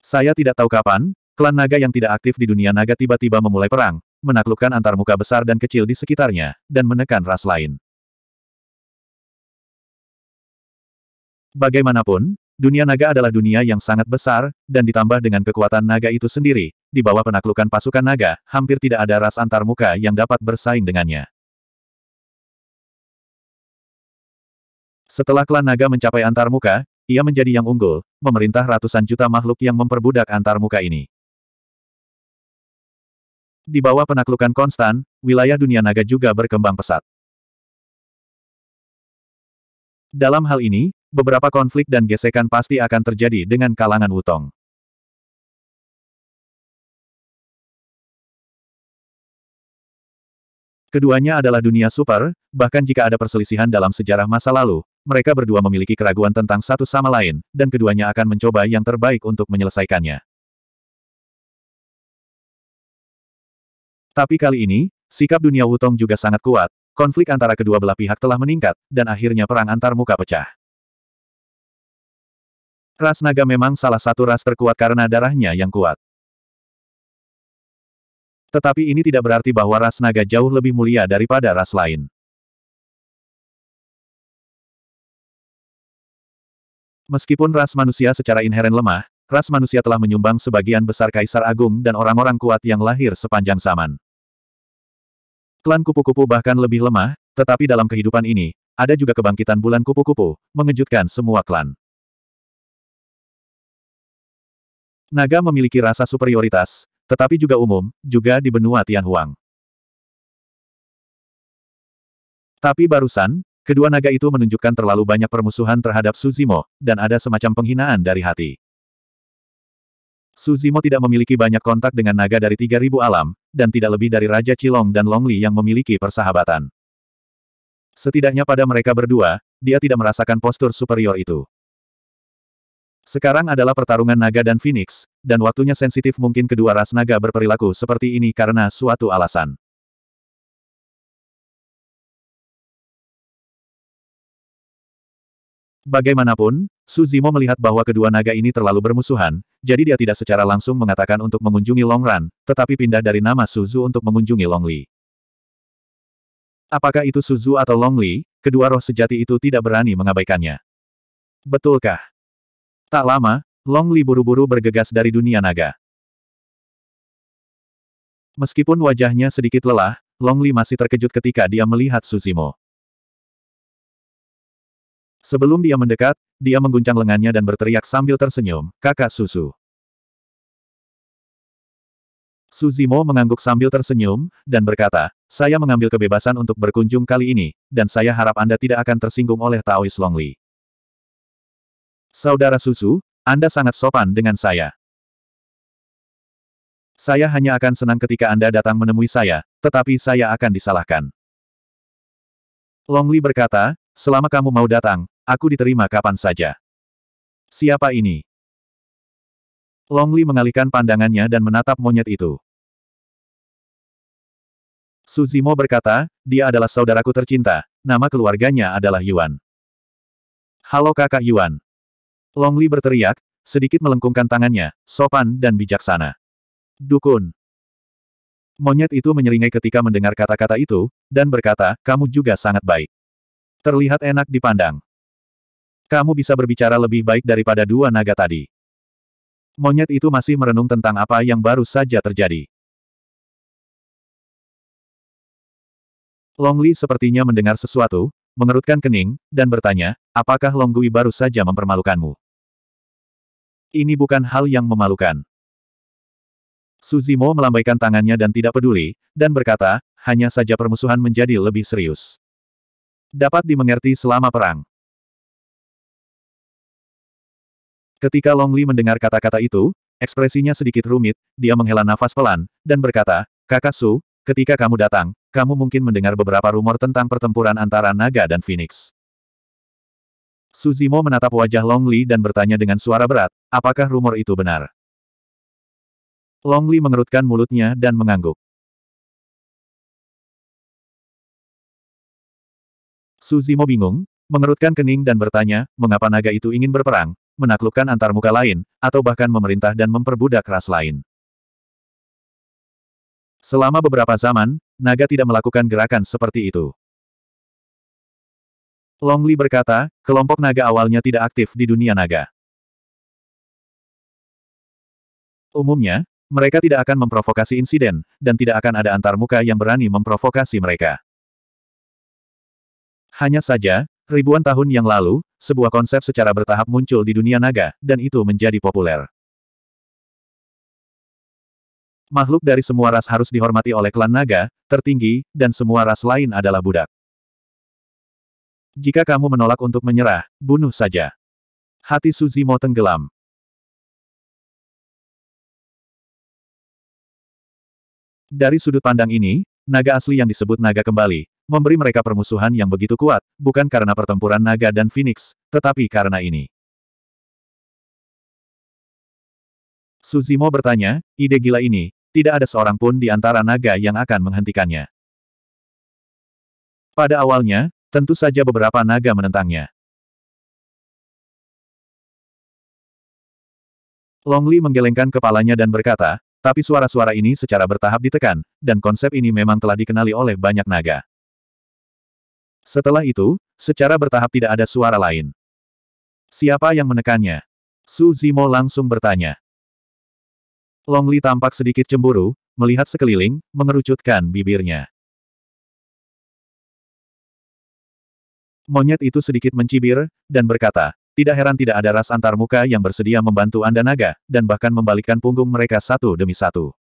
[SPEAKER 1] Saya tidak tahu kapan, klan naga yang tidak aktif di dunia naga tiba-tiba memulai perang, menaklukkan antarmuka besar dan kecil di sekitarnya, dan menekan ras lain. Bagaimanapun, Dunia naga adalah dunia yang sangat besar, dan ditambah dengan kekuatan naga itu sendiri, di bawah penaklukan pasukan naga, hampir tidak ada ras antarmuka yang dapat bersaing dengannya.
[SPEAKER 2] Setelah klan naga mencapai antarmuka, ia menjadi yang unggul, memerintah ratusan juta makhluk yang memperbudak antarmuka ini. Di
[SPEAKER 1] bawah penaklukan konstan, wilayah dunia naga juga berkembang pesat. Dalam hal ini, beberapa konflik dan gesekan pasti akan terjadi dengan
[SPEAKER 2] kalangan Wutong.
[SPEAKER 1] Keduanya adalah dunia super, bahkan jika ada perselisihan dalam sejarah masa lalu, mereka berdua memiliki keraguan tentang satu sama lain, dan keduanya akan mencoba yang
[SPEAKER 2] terbaik untuk menyelesaikannya.
[SPEAKER 1] Tapi kali ini, sikap dunia Wutong juga sangat kuat, konflik antara kedua belah pihak telah meningkat, dan akhirnya perang antar muka pecah. Ras naga memang
[SPEAKER 2] salah satu ras terkuat karena darahnya yang kuat. Tetapi ini tidak berarti bahwa ras naga jauh lebih mulia daripada ras lain.
[SPEAKER 1] Meskipun ras manusia secara inheren lemah, ras manusia telah menyumbang sebagian besar kaisar agung dan orang-orang kuat yang lahir sepanjang zaman. Klan kupu-kupu bahkan lebih lemah, tetapi dalam kehidupan ini, ada juga kebangkitan bulan kupu-kupu, mengejutkan semua klan. Naga memiliki rasa superioritas, tetapi juga umum, juga di benua Tianhuang. Tapi barusan, kedua naga itu menunjukkan terlalu banyak permusuhan terhadap Suzimo, dan ada semacam penghinaan dari hati. Suzimo tidak memiliki banyak kontak dengan naga dari 3000 alam, dan tidak lebih dari Raja Cilong dan Longli yang memiliki persahabatan. Setidaknya pada mereka berdua, dia tidak merasakan postur superior itu. Sekarang adalah pertarungan naga dan Phoenix, dan waktunya sensitif mungkin kedua ras naga berperilaku seperti ini karena
[SPEAKER 2] suatu alasan.
[SPEAKER 1] Bagaimanapun, Suzimo melihat bahwa kedua naga ini terlalu bermusuhan, jadi dia tidak secara langsung mengatakan untuk mengunjungi Long Ran, tetapi pindah dari nama Suzu untuk mengunjungi Long Li. Apakah itu Suzu atau Long Li, kedua roh
[SPEAKER 2] sejati itu tidak berani mengabaikannya. Betulkah? Tak lama, Long Li buru-buru bergegas dari dunia naga. Meskipun
[SPEAKER 1] wajahnya sedikit lelah, Long Li masih terkejut ketika dia melihat Suzimo. Sebelum dia mendekat, dia mengguncang lengannya dan berteriak sambil tersenyum, kakak susu. Suzimo mengangguk sambil tersenyum, dan berkata, saya mengambil kebebasan untuk berkunjung kali ini, dan saya harap Anda tidak akan tersinggung oleh Taois Longli. Saudara susu, Anda sangat
[SPEAKER 2] sopan dengan saya. Saya hanya akan senang ketika Anda datang
[SPEAKER 1] menemui saya, tetapi saya akan disalahkan. Longli berkata, selama kamu mau datang, aku diterima kapan saja. Siapa ini?
[SPEAKER 2] Longli mengalihkan pandangannya dan menatap monyet itu.
[SPEAKER 1] Suzimo berkata, dia adalah saudaraku tercinta, nama keluarganya adalah Yuan. Halo kakak Yuan. Long Li berteriak, sedikit melengkungkan tangannya, sopan dan bijaksana. Dukun. Monyet itu menyeringai ketika mendengar kata-kata itu, dan berkata, kamu juga sangat baik. Terlihat enak dipandang. Kamu bisa berbicara lebih baik daripada dua naga tadi. Monyet itu masih merenung tentang apa yang baru saja terjadi.
[SPEAKER 2] Long Li sepertinya mendengar sesuatu, mengerutkan
[SPEAKER 1] kening, dan bertanya, apakah Long Gui baru saja mempermalukanmu? Ini bukan hal yang memalukan. Suzimo melambaikan tangannya dan tidak peduli, dan berkata, hanya saja permusuhan menjadi lebih serius. Dapat dimengerti
[SPEAKER 2] selama perang. Ketika Long Li mendengar
[SPEAKER 1] kata-kata itu, ekspresinya sedikit rumit, dia menghela nafas pelan, dan berkata, Kakak Su, ketika kamu datang, kamu mungkin mendengar beberapa rumor tentang pertempuran antara naga dan Phoenix. Suzimo menatap wajah Long Li dan bertanya dengan suara berat, apakah
[SPEAKER 2] rumor itu benar? Long Li mengerutkan mulutnya dan mengangguk. Suzimo bingung,
[SPEAKER 1] mengerutkan kening dan bertanya, mengapa naga itu ingin berperang, menaklukkan antarmuka lain, atau bahkan memerintah dan memperbudak ras lain. Selama
[SPEAKER 2] beberapa zaman, naga tidak melakukan gerakan seperti itu. Long Li berkata, kelompok naga awalnya tidak aktif di dunia naga. Umumnya, mereka tidak akan memprovokasi insiden, dan tidak akan
[SPEAKER 1] ada antar muka yang berani memprovokasi mereka. Hanya saja, ribuan tahun yang lalu, sebuah konsep secara bertahap muncul di dunia naga, dan itu menjadi populer. Makhluk dari semua ras harus dihormati oleh klan naga, tertinggi, dan semua ras lain adalah budak. Jika kamu menolak untuk menyerah, bunuh saja. Hati Suzimo tenggelam. Dari sudut pandang ini, naga asli yang disebut naga kembali, memberi mereka permusuhan yang begitu kuat, bukan karena pertempuran naga dan phoenix, tetapi karena ini.
[SPEAKER 2] Suzimo bertanya, ide gila ini, tidak ada seorang pun di antara naga yang akan menghentikannya. Pada awalnya, Tentu saja beberapa naga menentangnya.
[SPEAKER 1] Longli menggelengkan kepalanya dan berkata, tapi suara-suara ini secara bertahap ditekan, dan konsep ini memang telah dikenali oleh banyak naga. Setelah itu, secara bertahap tidak ada suara lain. Siapa yang menekannya? Su Zimo langsung bertanya. Longli tampak sedikit cemburu, melihat sekeliling,
[SPEAKER 2] mengerucutkan bibirnya. Monyet
[SPEAKER 1] itu sedikit mencibir, dan berkata, tidak heran tidak ada ras antar muka yang bersedia membantu Anda naga, dan bahkan membalikkan punggung mereka satu demi satu.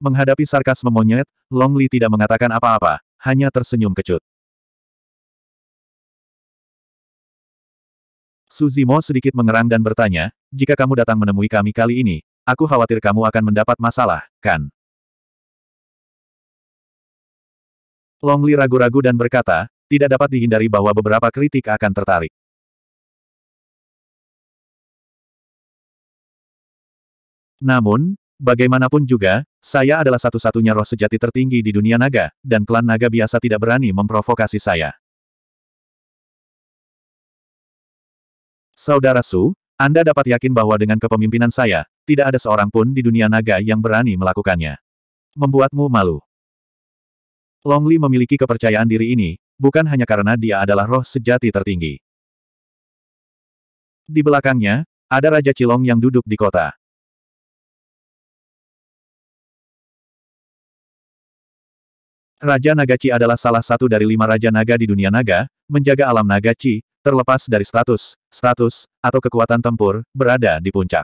[SPEAKER 1] Menghadapi sarkas monyet, Long Li tidak mengatakan apa-apa, hanya tersenyum
[SPEAKER 2] kecut. Suzy Mo sedikit mengerang dan bertanya, jika kamu datang menemui kami kali ini, aku khawatir kamu akan mendapat masalah, kan? Long Li ragu-ragu dan berkata, tidak dapat dihindari bahwa beberapa kritik akan tertarik. Namun, bagaimanapun juga, saya adalah satu-satunya roh sejati tertinggi di dunia naga, dan klan naga biasa tidak berani memprovokasi saya. Saudara
[SPEAKER 1] Su, Anda dapat yakin bahwa dengan kepemimpinan saya, tidak ada seorang pun di dunia naga yang berani melakukannya. Membuatmu malu. Long Li memiliki kepercayaan diri
[SPEAKER 2] ini, bukan hanya karena dia adalah roh sejati tertinggi. Di belakangnya, ada Raja Cilong yang duduk di kota. Raja Nagachi adalah salah satu dari
[SPEAKER 1] lima Raja Naga di dunia naga, menjaga alam Nagachi, terlepas dari status, status, atau kekuatan tempur, berada di puncak.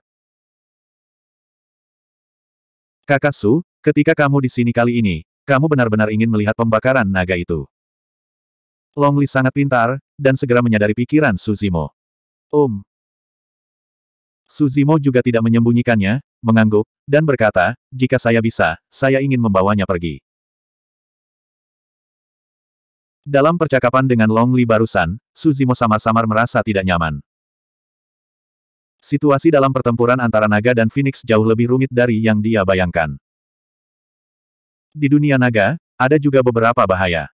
[SPEAKER 1] Kakak Su, ketika kamu di sini kali ini, kamu benar-benar ingin melihat pembakaran naga itu. Long Li sangat pintar, dan segera menyadari pikiran Suzimo. Om. Um. Suzimo juga tidak menyembunyikannya, mengangguk, dan berkata,
[SPEAKER 2] jika saya bisa, saya ingin membawanya pergi.
[SPEAKER 1] Dalam percakapan dengan Long Li barusan, Suzimo samar-samar merasa tidak nyaman. Situasi dalam pertempuran antara naga dan Phoenix jauh lebih rumit dari yang dia bayangkan. Di dunia naga, ada juga beberapa bahaya.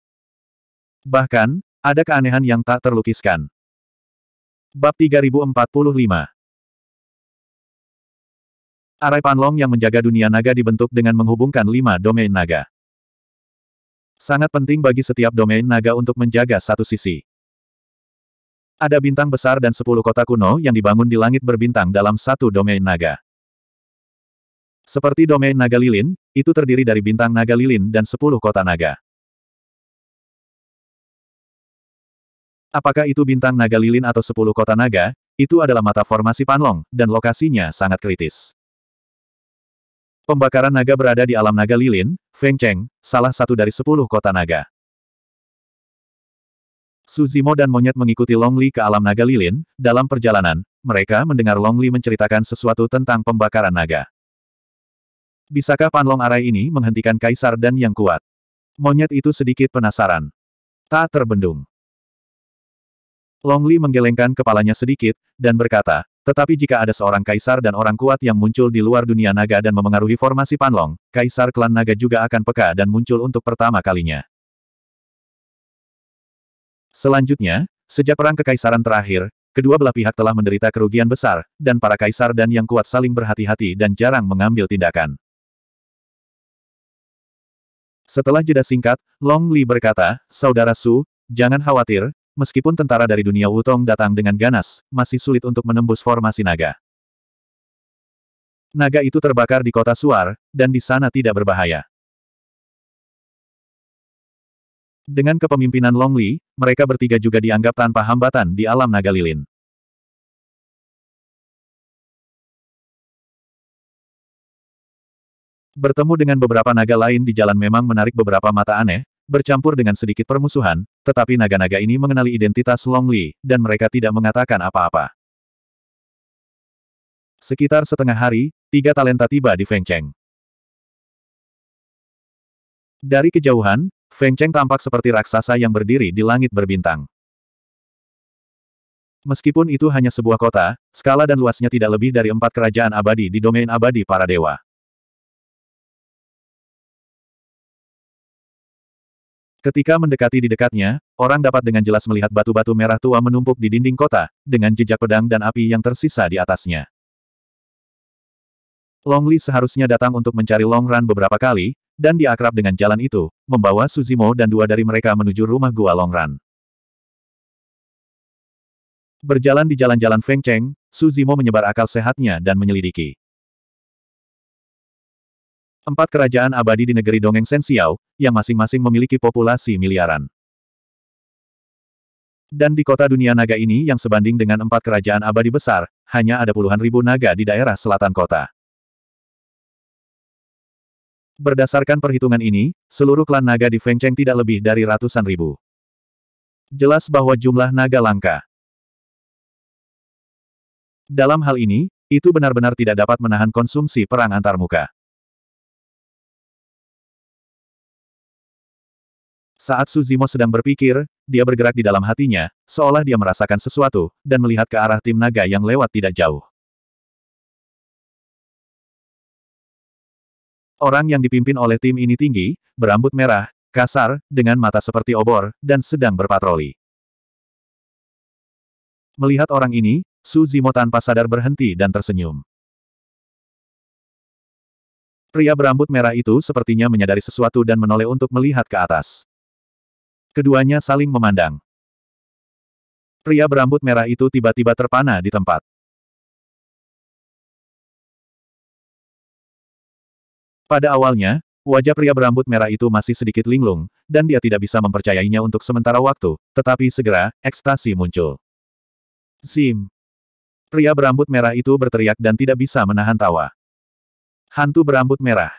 [SPEAKER 2] Bahkan, ada keanehan yang tak terlukiskan. Bab 3045 Arai Panlong yang menjaga dunia naga dibentuk
[SPEAKER 1] dengan menghubungkan lima domain naga. Sangat penting bagi setiap domain naga untuk menjaga satu sisi. Ada bintang besar dan sepuluh kota kuno yang dibangun di langit berbintang dalam satu domain naga. Seperti domain naga lilin, itu terdiri dari bintang naga lilin dan sepuluh kota naga.
[SPEAKER 2] Apakah itu bintang naga lilin atau sepuluh kota naga, itu
[SPEAKER 1] adalah mata formasi Panlong, dan lokasinya sangat kritis. Pembakaran naga berada di alam naga lilin, Feng Cheng, salah satu dari sepuluh kota naga. Suzimo dan monyet mengikuti Long Li ke alam naga lilin, dalam perjalanan, mereka mendengar Long Li menceritakan sesuatu tentang pembakaran naga. Bisakah Panlong Arai ini menghentikan kaisar dan yang kuat? Monyet itu sedikit penasaran. Tak terbendung. Longli menggelengkan kepalanya sedikit, dan berkata, tetapi jika ada seorang kaisar dan orang kuat yang muncul di luar dunia naga dan memengaruhi formasi Panlong, kaisar klan naga juga akan peka dan muncul untuk pertama kalinya. Selanjutnya, sejak perang kekaisaran terakhir, kedua belah pihak telah menderita kerugian besar, dan para kaisar dan yang kuat saling berhati-hati dan jarang mengambil tindakan. Setelah jeda singkat, Long Li berkata, Saudara Su, jangan khawatir, meskipun tentara dari dunia Wutong datang dengan ganas, masih sulit untuk menembus formasi naga. Naga itu terbakar di kota Suar, dan
[SPEAKER 2] di sana tidak berbahaya. Dengan kepemimpinan Long Li, mereka bertiga juga dianggap tanpa hambatan di alam naga lilin.
[SPEAKER 1] Bertemu dengan beberapa naga lain di jalan memang menarik beberapa mata aneh, bercampur dengan sedikit permusuhan, tetapi naga-naga ini mengenali identitas Long Li, dan mereka tidak mengatakan apa-apa. Sekitar setengah hari, tiga talenta tiba di Feng Cheng.
[SPEAKER 2] Dari kejauhan, Feng Cheng tampak seperti raksasa yang
[SPEAKER 1] berdiri di langit berbintang. Meskipun itu hanya sebuah kota, skala dan luasnya tidak lebih dari empat kerajaan abadi di domain abadi para dewa.
[SPEAKER 2] Ketika mendekati di
[SPEAKER 1] dekatnya, orang dapat dengan jelas melihat batu-batu merah tua menumpuk di dinding kota, dengan jejak pedang dan api yang tersisa di atasnya. Long Li seharusnya datang untuk mencari Long Ran beberapa kali, dan dia akrab dengan jalan itu, membawa Suzimo dan dua dari mereka menuju rumah gua Long Ran. Berjalan di jalan-jalan Feng Cheng, Suzimo menyebar akal sehatnya dan menyelidiki. Empat kerajaan abadi di negeri dongeng Sensiau, yang masing-masing memiliki populasi miliaran. Dan di kota dunia naga ini yang sebanding dengan empat kerajaan abadi besar, hanya ada puluhan ribu naga di daerah selatan kota. Berdasarkan perhitungan ini, seluruh klan naga di Fengcheng tidak lebih dari ratusan ribu.
[SPEAKER 2] Jelas bahwa jumlah naga langka. Dalam hal ini, itu benar-benar tidak dapat menahan konsumsi perang antarmuka. Saat Suzimo sedang berpikir, dia bergerak di dalam hatinya, seolah dia merasakan sesuatu, dan melihat ke arah tim naga yang lewat tidak jauh.
[SPEAKER 1] Orang yang dipimpin oleh tim ini tinggi, berambut merah, kasar, dengan mata seperti obor, dan sedang berpatroli. Melihat orang ini, Suzimo
[SPEAKER 2] tanpa sadar berhenti dan tersenyum. Pria berambut
[SPEAKER 1] merah itu sepertinya menyadari sesuatu dan menoleh untuk melihat ke atas. Keduanya saling memandang. Pria berambut merah itu tiba-tiba terpana di tempat. Pada awalnya, wajah pria berambut merah itu masih sedikit linglung, dan dia tidak bisa mempercayainya untuk sementara waktu, tetapi segera, ekstasi muncul. Zim. Pria berambut merah itu berteriak dan tidak bisa menahan tawa. Hantu berambut merah.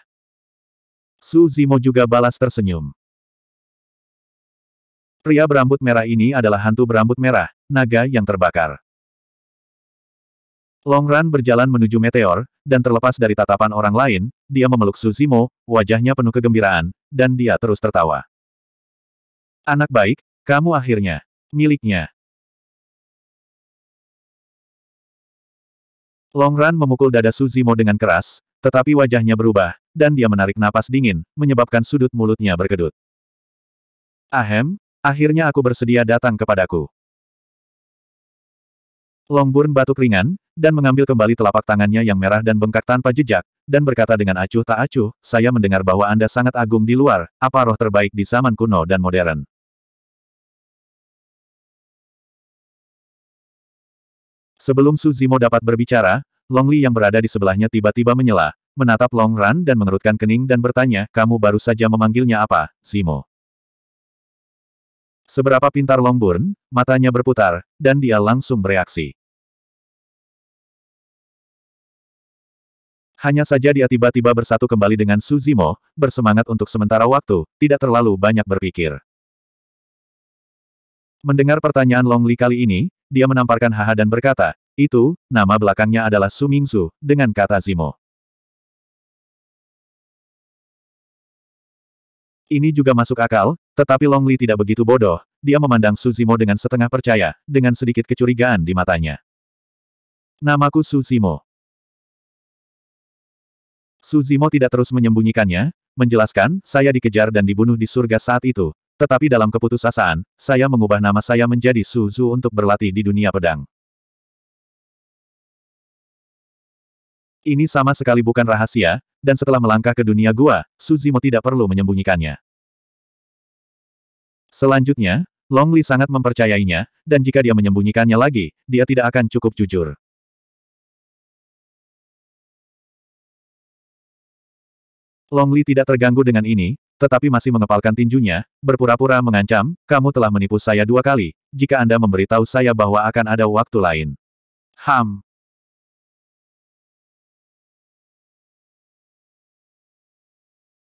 [SPEAKER 2] Su Zimo juga balas tersenyum.
[SPEAKER 1] Pria berambut merah ini adalah hantu berambut merah, naga yang terbakar. Long Ran berjalan menuju meteor, dan terlepas dari tatapan orang lain, dia memeluk Suzimo, wajahnya penuh kegembiraan, dan dia terus tertawa. Anak
[SPEAKER 2] baik, kamu akhirnya. Miliknya.
[SPEAKER 1] Long Ran memukul dada Suzimo dengan keras, tetapi wajahnya berubah, dan dia menarik napas dingin, menyebabkan sudut mulutnya berkedut. Ahem, Akhirnya aku bersedia datang kepadaku. Longburn batuk ringan, dan mengambil kembali telapak tangannya yang merah dan bengkak tanpa jejak, dan berkata dengan acuh tak acuh, saya mendengar bahwa Anda sangat agung di luar, apa roh terbaik di zaman kuno dan modern. Sebelum Suzimo dapat berbicara, Longli yang berada di sebelahnya tiba-tiba menyela, menatap Long Ran dan mengerutkan kening dan bertanya, kamu baru saja memanggilnya apa, Zimo? Seberapa pintar Longburn, matanya berputar, dan dia langsung bereaksi.
[SPEAKER 2] Hanya saja dia tiba-tiba bersatu kembali dengan
[SPEAKER 1] Suzimo, bersemangat untuk sementara waktu, tidak terlalu banyak berpikir. Mendengar pertanyaan Long Li kali ini, dia menamparkan haha dan berkata, itu,
[SPEAKER 2] nama belakangnya adalah Su Sumingsu, dengan kata Zimo.
[SPEAKER 1] Ini juga masuk akal, tetapi Long Li tidak begitu bodoh, dia memandang Suzimo dengan setengah percaya, dengan sedikit kecurigaan di matanya. Namaku Suzimo. Suzimo tidak terus menyembunyikannya, menjelaskan, saya dikejar dan dibunuh di surga saat itu, tetapi dalam keputusasaan, saya mengubah nama saya menjadi Suzu untuk berlatih di dunia pedang.
[SPEAKER 2] Ini sama sekali bukan rahasia, dan setelah melangkah ke
[SPEAKER 1] dunia gua, Suzimo tidak perlu menyembunyikannya. Selanjutnya, Long Li sangat mempercayainya, dan jika dia menyembunyikannya lagi, dia tidak akan cukup jujur. Long Li tidak terganggu dengan ini, tetapi masih mengepalkan tinjunya, berpura-pura mengancam, kamu telah menipu saya dua kali, jika Anda memberitahu saya bahwa akan ada waktu lain. Ham.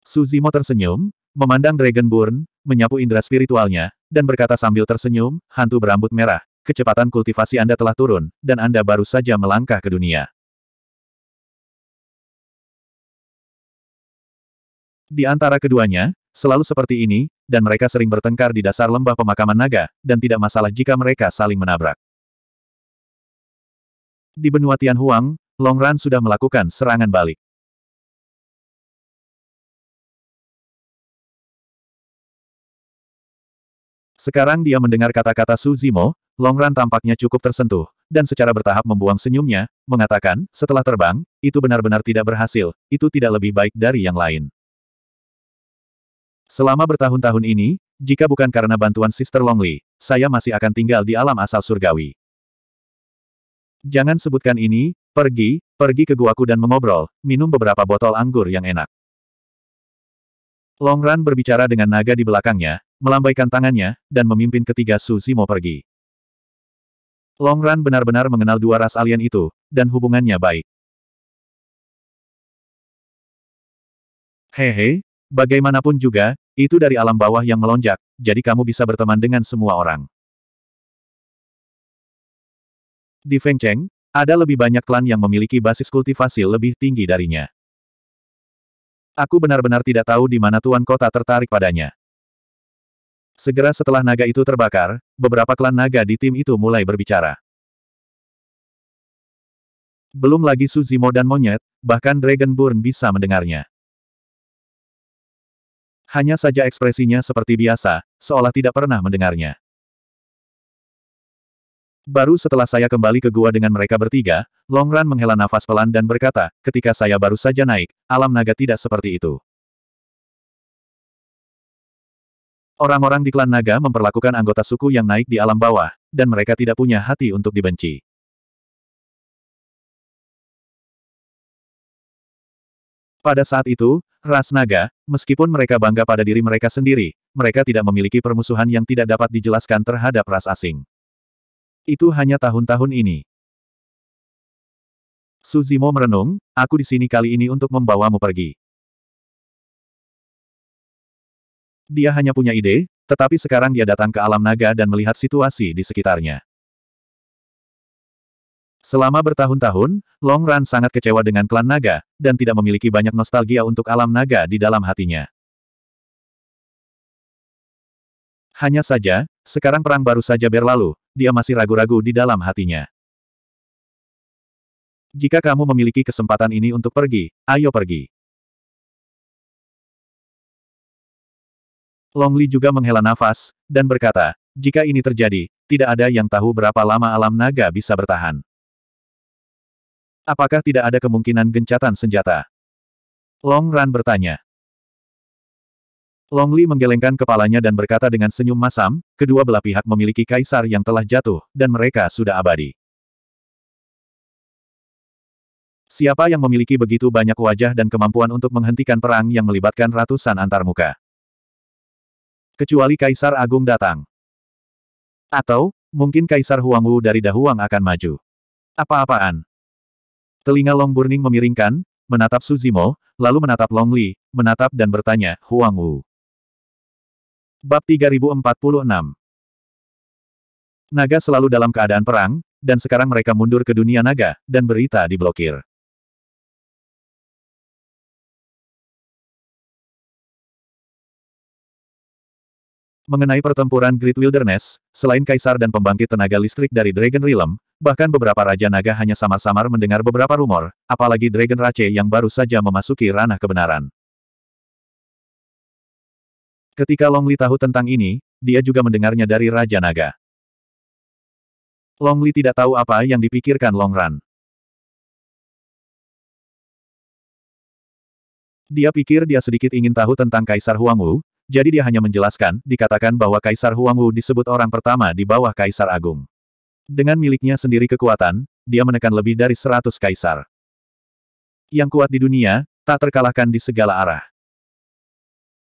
[SPEAKER 1] Suzimo tersenyum, memandang Dragonborn, menyapu indera spiritualnya, dan berkata sambil tersenyum, hantu berambut merah, kecepatan kultivasi Anda telah turun, dan Anda baru
[SPEAKER 2] saja melangkah ke dunia.
[SPEAKER 1] Di antara keduanya, selalu seperti ini, dan mereka sering bertengkar di dasar lembah pemakaman naga, dan tidak masalah jika mereka saling menabrak.
[SPEAKER 2] Di benua Tianhuang, Long Ran sudah melakukan serangan balik.
[SPEAKER 1] Sekarang dia mendengar kata-kata Su Zimo, Longran tampaknya cukup tersentuh, dan secara bertahap membuang senyumnya, mengatakan, setelah terbang, itu benar-benar tidak berhasil, itu tidak lebih baik dari yang lain. Selama bertahun-tahun ini, jika bukan karena bantuan Sister Longli, saya masih akan tinggal di alam asal surgawi. Jangan sebutkan ini, pergi, pergi ke guaku dan mengobrol, minum beberapa botol anggur yang enak. Longran berbicara dengan naga di belakangnya, melambaikan tangannya, dan memimpin ketiga Su Zimo pergi. Long Ran benar-benar mengenal dua ras alien
[SPEAKER 2] itu, dan hubungannya baik. Hehe, bagaimanapun juga, itu dari alam bawah yang melonjak, jadi kamu bisa berteman dengan semua orang. Di Feng Cheng,
[SPEAKER 1] ada lebih banyak klan yang memiliki basis kultivasi lebih tinggi darinya. Aku benar-benar tidak tahu di mana tuan kota tertarik padanya. Segera setelah naga itu terbakar, beberapa klan naga di tim itu mulai berbicara. Belum lagi Suzimo dan Monyet, bahkan Dragonborn bisa mendengarnya. Hanya saja ekspresinya seperti biasa, seolah tidak pernah mendengarnya. Baru setelah saya kembali ke gua dengan mereka bertiga, Longran menghela nafas pelan dan berkata, ketika saya baru saja naik, alam naga tidak seperti itu. Orang-orang di klan naga memperlakukan
[SPEAKER 2] anggota suku yang naik di alam bawah, dan mereka tidak punya hati untuk dibenci. Pada saat itu,
[SPEAKER 1] ras naga, meskipun mereka bangga pada diri mereka sendiri, mereka tidak memiliki permusuhan yang tidak dapat dijelaskan terhadap ras asing. Itu hanya tahun-tahun ini.
[SPEAKER 2] Suzimo merenung, aku di sini kali ini untuk membawamu pergi. Dia hanya punya ide, tetapi sekarang dia datang ke
[SPEAKER 1] alam naga dan melihat situasi di sekitarnya. Selama bertahun-tahun, Long Ran sangat kecewa dengan klan naga, dan tidak memiliki banyak nostalgia untuk alam naga di dalam hatinya. Hanya saja, sekarang perang baru saja berlalu, dia masih ragu-ragu di dalam hatinya. Jika kamu memiliki kesempatan ini untuk pergi, ayo pergi.
[SPEAKER 2] Longli juga menghela nafas, dan berkata,
[SPEAKER 1] jika ini terjadi, tidak ada yang tahu berapa lama alam naga bisa bertahan. Apakah tidak ada kemungkinan gencatan senjata? Long Ran bertanya. Long Li menggelengkan kepalanya dan berkata dengan senyum masam, kedua belah pihak memiliki kaisar yang telah jatuh, dan mereka sudah abadi. Siapa yang memiliki begitu banyak wajah dan kemampuan untuk menghentikan perang yang melibatkan ratusan antarmuka? Kecuali Kaisar Agung datang. Atau, mungkin Kaisar Huangwu dari Dahuang akan maju. Apa-apaan? Telinga Long Burning memiringkan, menatap Suzimo, lalu menatap Long Li, menatap dan bertanya, Huangwu. Bab 3046
[SPEAKER 2] Naga selalu dalam keadaan perang, dan sekarang mereka mundur ke dunia naga, dan berita diblokir. Mengenai pertempuran Great
[SPEAKER 1] Wilderness, selain kaisar dan pembangkit tenaga listrik dari Dragon Realm, bahkan beberapa Raja Naga hanya samar-samar mendengar beberapa rumor, apalagi Dragon Rache yang baru saja memasuki ranah kebenaran. Ketika Longli tahu tentang ini, dia juga mendengarnya
[SPEAKER 2] dari Raja Naga. Longli tidak tahu apa yang dipikirkan Long Ran. Dia pikir
[SPEAKER 1] dia sedikit ingin tahu tentang Kaisar Huangwu, jadi dia hanya menjelaskan, dikatakan bahwa Kaisar Huang Wu disebut orang pertama di bawah Kaisar Agung. Dengan miliknya sendiri kekuatan, dia menekan lebih dari seratus kaisar. Yang kuat di dunia, tak terkalahkan di segala arah.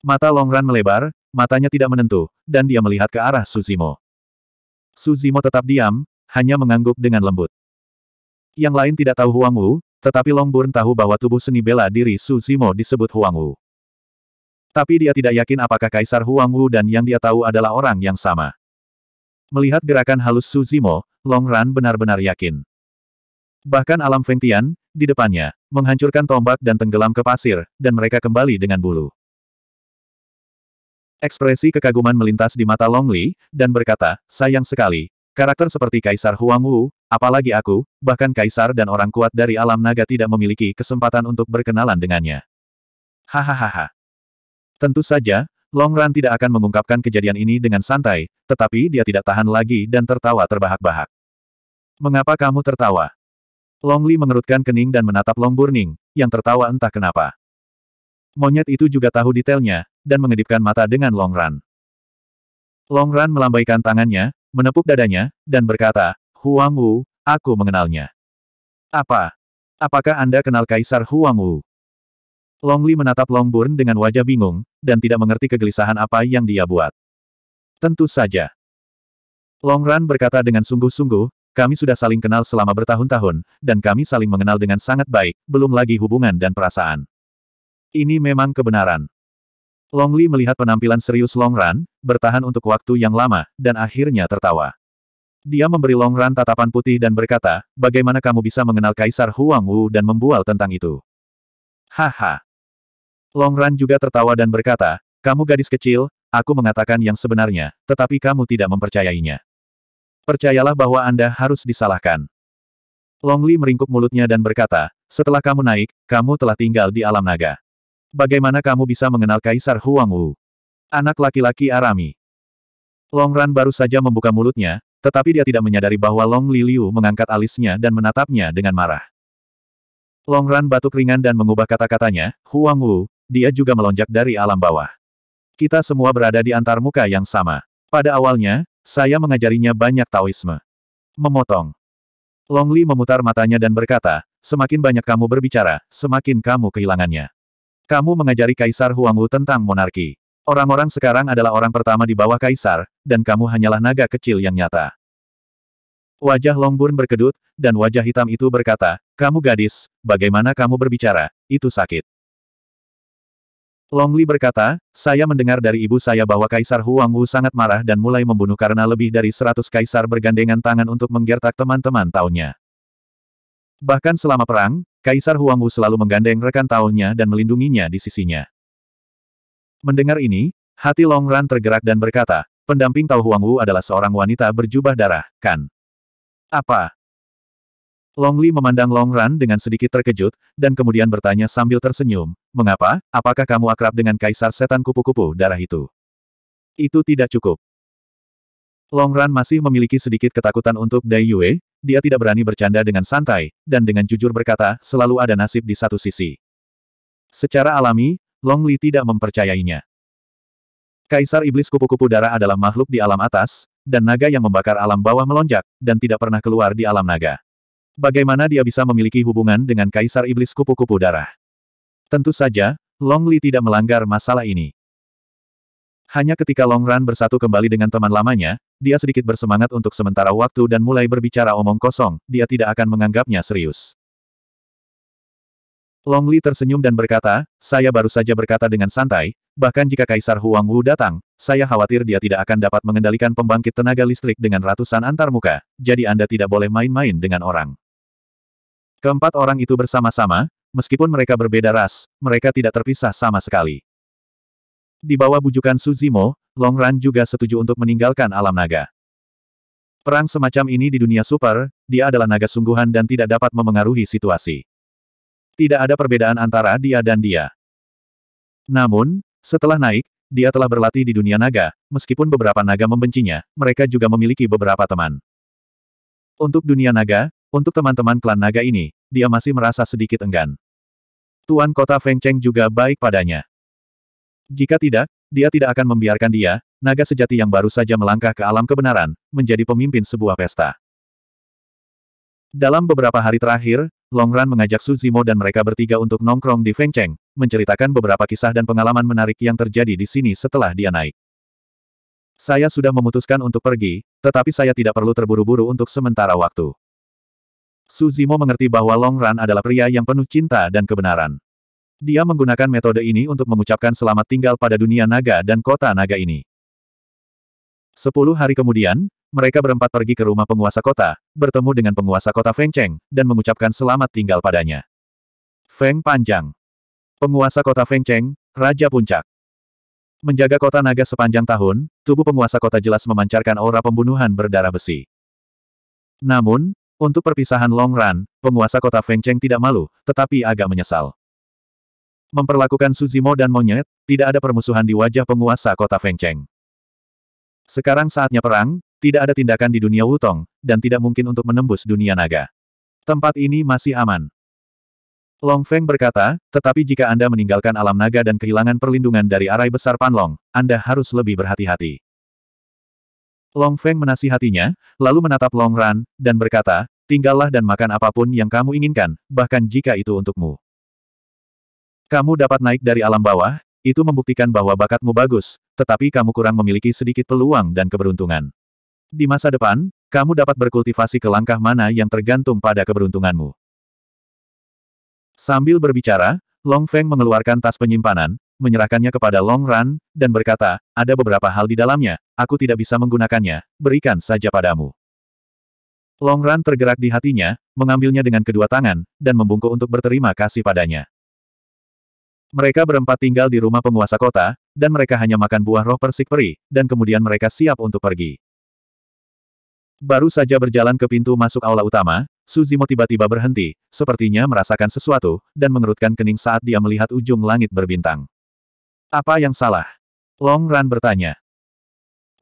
[SPEAKER 1] Mata Longran melebar, matanya tidak menentu, dan dia melihat ke arah Suzimo. Suzimo tetap diam, hanya mengangguk dengan lembut. Yang lain tidak tahu Huang Wu, tetapi Longburn tahu bahwa tubuh seni bela diri Suzimo disebut Huang Wu. Tapi dia tidak yakin apakah Kaisar Huang Wu dan yang dia tahu adalah orang yang sama. Melihat gerakan halus Su Zimo, Long Ran benar-benar yakin. Bahkan alam Feng Tian, di depannya, menghancurkan tombak dan tenggelam ke pasir, dan mereka kembali dengan bulu. Ekspresi kekaguman melintas di mata Long Li, dan berkata, sayang sekali, karakter seperti Kaisar Huang Wu, apalagi aku, bahkan Kaisar dan orang kuat dari alam naga tidak memiliki kesempatan untuk berkenalan dengannya. Hahaha. Tentu saja, Long Ran tidak akan mengungkapkan kejadian ini dengan santai, tetapi dia tidak tahan lagi dan tertawa terbahak-bahak. Mengapa kamu tertawa? Long Li mengerutkan kening dan menatap Long Burning, yang tertawa entah kenapa. Monyet itu juga tahu detailnya, dan mengedipkan mata dengan Long Ran. Long Ran melambaikan tangannya, menepuk dadanya, dan berkata, Huang Wu, aku mengenalnya. Apa? Apakah Anda kenal Kaisar Huang Wu? Longli menatap Longburn dengan wajah bingung, dan tidak mengerti kegelisahan apa yang dia buat. Tentu saja. Longran berkata dengan sungguh-sungguh, kami sudah saling kenal selama bertahun-tahun, dan kami saling mengenal dengan sangat baik, belum lagi hubungan dan perasaan. Ini memang kebenaran. Longli melihat penampilan serius Longran, bertahan untuk waktu yang lama, dan akhirnya tertawa. Dia memberi Longran tatapan putih dan berkata, bagaimana kamu bisa mengenal Kaisar Huang Wu dan membual tentang itu? Haha. Longran juga tertawa dan berkata, kamu gadis kecil, aku mengatakan yang sebenarnya, tetapi kamu tidak mempercayainya. Percayalah bahwa Anda harus disalahkan. Longli meringkuk mulutnya dan berkata, setelah kamu naik, kamu telah tinggal di alam naga. Bagaimana kamu bisa mengenal Kaisar Huang Wu? Anak laki-laki Arami. Longran baru saja membuka mulutnya, tetapi dia tidak menyadari bahwa Long Li Liu mengangkat alisnya dan menatapnya dengan marah. Longran batuk ringan dan mengubah kata-katanya, Huang Wu, dia juga melonjak dari alam bawah. Kita semua berada di antar muka yang sama. Pada awalnya, saya mengajarinya banyak Taoisme. Memotong. Longli memutar matanya dan berkata, semakin banyak kamu berbicara, semakin kamu kehilangannya. Kamu mengajari Kaisar Huangwu tentang monarki. Orang-orang sekarang adalah orang pertama di bawah Kaisar, dan kamu hanyalah naga kecil yang nyata. Wajah Longburn berkedut, dan wajah hitam itu berkata, kamu gadis, bagaimana kamu berbicara, itu sakit. Longli berkata, saya mendengar dari ibu saya bahwa Kaisar Huang Wu sangat marah dan mulai membunuh karena lebih dari seratus kaisar bergandengan tangan untuk menggertak teman-teman taunnya. Bahkan selama perang, Kaisar Huang Wu selalu menggandeng rekan taunnya dan melindunginya di sisinya. Mendengar ini, hati Long Ran tergerak dan berkata, pendamping Tau Huang Wu adalah seorang wanita berjubah darah, kan? Apa? Long Li memandang Long Ran dengan sedikit terkejut, dan kemudian bertanya sambil tersenyum, Mengapa, apakah kamu akrab dengan kaisar setan kupu-kupu darah itu? Itu tidak cukup. Long Ran masih memiliki sedikit ketakutan untuk Dai Yue, dia tidak berani bercanda dengan santai, dan dengan jujur berkata, selalu ada nasib di satu sisi. Secara alami, Long Li tidak mempercayainya. Kaisar Iblis Kupu-Kupu Darah adalah makhluk di alam atas, dan naga yang membakar alam bawah melonjak, dan tidak pernah keluar di alam naga. Bagaimana dia bisa memiliki hubungan dengan Kaisar Iblis Kupu-Kupu Darah? Tentu saja, Long Li tidak melanggar masalah ini. Hanya ketika Long Ran bersatu kembali dengan teman lamanya, dia sedikit bersemangat untuk sementara waktu dan mulai berbicara omong kosong, dia tidak akan menganggapnya serius. Long Li tersenyum dan berkata, saya baru saja berkata dengan santai, bahkan jika Kaisar Huang Wu datang, saya khawatir dia tidak akan dapat mengendalikan pembangkit tenaga listrik dengan ratusan antarmuka, jadi Anda tidak boleh main-main dengan orang. Keempat orang itu bersama-sama, meskipun mereka berbeda ras, mereka tidak terpisah sama sekali. Di bawah bujukan Suzimo, Long Ran juga setuju untuk meninggalkan alam naga. Perang semacam ini di dunia super, dia adalah naga sungguhan dan tidak dapat memengaruhi situasi. Tidak ada perbedaan antara dia dan dia. Namun, setelah naik, dia telah berlatih di dunia naga, meskipun beberapa naga membencinya, mereka juga memiliki beberapa teman. Untuk dunia naga, untuk teman-teman klan naga ini, dia masih merasa sedikit enggan. Tuan kota Feng Cheng juga baik padanya. Jika tidak, dia tidak akan membiarkan dia, naga sejati yang baru saja melangkah ke alam kebenaran, menjadi pemimpin sebuah pesta. Dalam beberapa hari terakhir, Long Run mengajak Su Zimo dan mereka bertiga untuk nongkrong di Feng Cheng, menceritakan beberapa kisah dan pengalaman menarik yang terjadi di sini setelah dia naik. Saya sudah memutuskan untuk pergi, tetapi saya tidak perlu terburu-buru untuk sementara waktu. Suzimo mengerti bahwa Long Ran adalah pria yang penuh cinta dan kebenaran. Dia menggunakan metode ini untuk mengucapkan selamat tinggal pada dunia naga dan kota naga ini. Sepuluh hari kemudian, mereka berempat pergi ke rumah penguasa kota, bertemu dengan penguasa kota Feng Cheng, dan mengucapkan selamat tinggal padanya. Feng Panjang Penguasa kota Feng Cheng, Raja Puncak Menjaga kota naga sepanjang tahun, tubuh penguasa kota jelas memancarkan aura pembunuhan berdarah besi. Namun, untuk perpisahan Long Run, penguasa kota Feng Cheng tidak malu, tetapi agak menyesal. Memperlakukan Suzimo dan monyet, tidak ada permusuhan di wajah penguasa kota Feng Cheng. Sekarang saatnya perang, tidak ada tindakan di dunia Wutong, dan tidak mungkin untuk menembus dunia naga. Tempat ini masih aman. Long Feng berkata, tetapi jika Anda meninggalkan alam naga dan kehilangan perlindungan dari arai besar Panlong, Anda harus lebih berhati-hati. Long Feng menasihatinya, lalu menatap Long Ran, dan berkata, tinggallah dan makan apapun yang kamu inginkan, bahkan jika itu untukmu. Kamu dapat naik dari alam bawah, itu membuktikan bahwa bakatmu bagus, tetapi kamu kurang memiliki sedikit peluang dan keberuntungan. Di masa depan, kamu dapat berkultivasi ke langkah mana yang tergantung pada keberuntunganmu. Sambil berbicara, Long Feng mengeluarkan tas penyimpanan, menyerahkannya kepada Long Ran, dan berkata, ada beberapa hal di dalamnya, aku tidak bisa menggunakannya, berikan saja padamu. Long Ran tergerak di hatinya, mengambilnya dengan kedua tangan, dan membungkuk untuk berterima kasih padanya. Mereka berempat tinggal di rumah penguasa kota, dan mereka hanya makan buah roh persik peri, dan kemudian mereka siap untuk pergi. Baru saja berjalan ke pintu masuk aula utama, Suzimo tiba-tiba berhenti, sepertinya merasakan sesuatu, dan mengerutkan kening saat dia melihat ujung langit berbintang. Apa yang salah? Long Ran bertanya.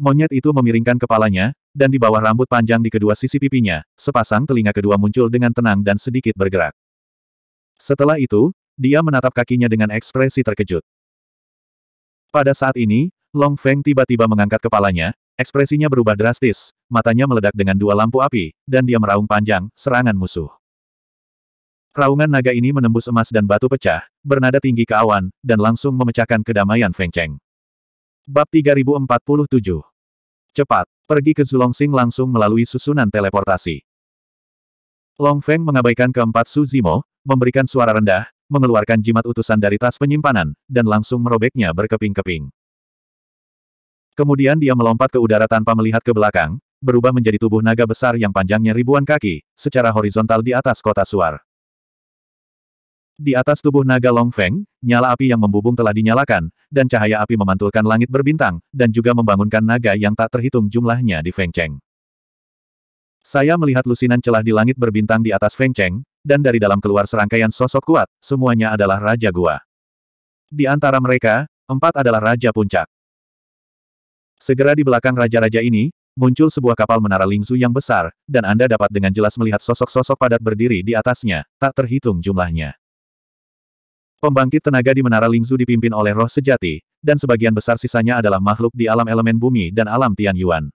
[SPEAKER 1] Monyet itu memiringkan kepalanya, dan di bawah rambut panjang di kedua sisi pipinya, sepasang telinga kedua muncul dengan tenang dan sedikit bergerak. Setelah itu, dia menatap kakinya dengan ekspresi terkejut. Pada saat ini, Long Feng tiba-tiba mengangkat kepalanya, ekspresinya berubah drastis, matanya meledak dengan dua lampu api, dan dia meraung panjang, serangan musuh. Raungan naga ini menembus emas dan batu pecah, bernada tinggi ke awan, dan langsung memecahkan kedamaian Feng Cheng. Bab 3047 Cepat, pergi ke Zulongsing langsung melalui susunan teleportasi. Long Feng mengabaikan keempat Su Zimo, memberikan suara rendah, mengeluarkan jimat utusan dari tas penyimpanan, dan langsung merobeknya berkeping-keping. Kemudian dia melompat ke udara tanpa melihat ke belakang, berubah menjadi tubuh naga besar yang panjangnya ribuan kaki, secara horizontal di atas kota Suar. Di atas tubuh naga Long Feng, nyala api yang membubung telah dinyalakan, dan cahaya api memantulkan langit berbintang, dan juga membangunkan naga yang tak terhitung jumlahnya di Feng Cheng. Saya melihat lusinan celah di langit berbintang di atas Feng Cheng, dan dari dalam keluar serangkaian sosok kuat, semuanya adalah Raja Gua. Di antara mereka, empat adalah Raja Puncak. Segera di belakang raja-raja ini, muncul sebuah kapal menara Lingzu yang besar, dan Anda dapat dengan jelas melihat sosok-sosok padat berdiri di atasnya, tak terhitung jumlahnya. Pembangkit tenaga di Menara Lingzu dipimpin oleh roh sejati, dan sebagian besar sisanya adalah makhluk di alam elemen bumi dan alam Tian Yuan.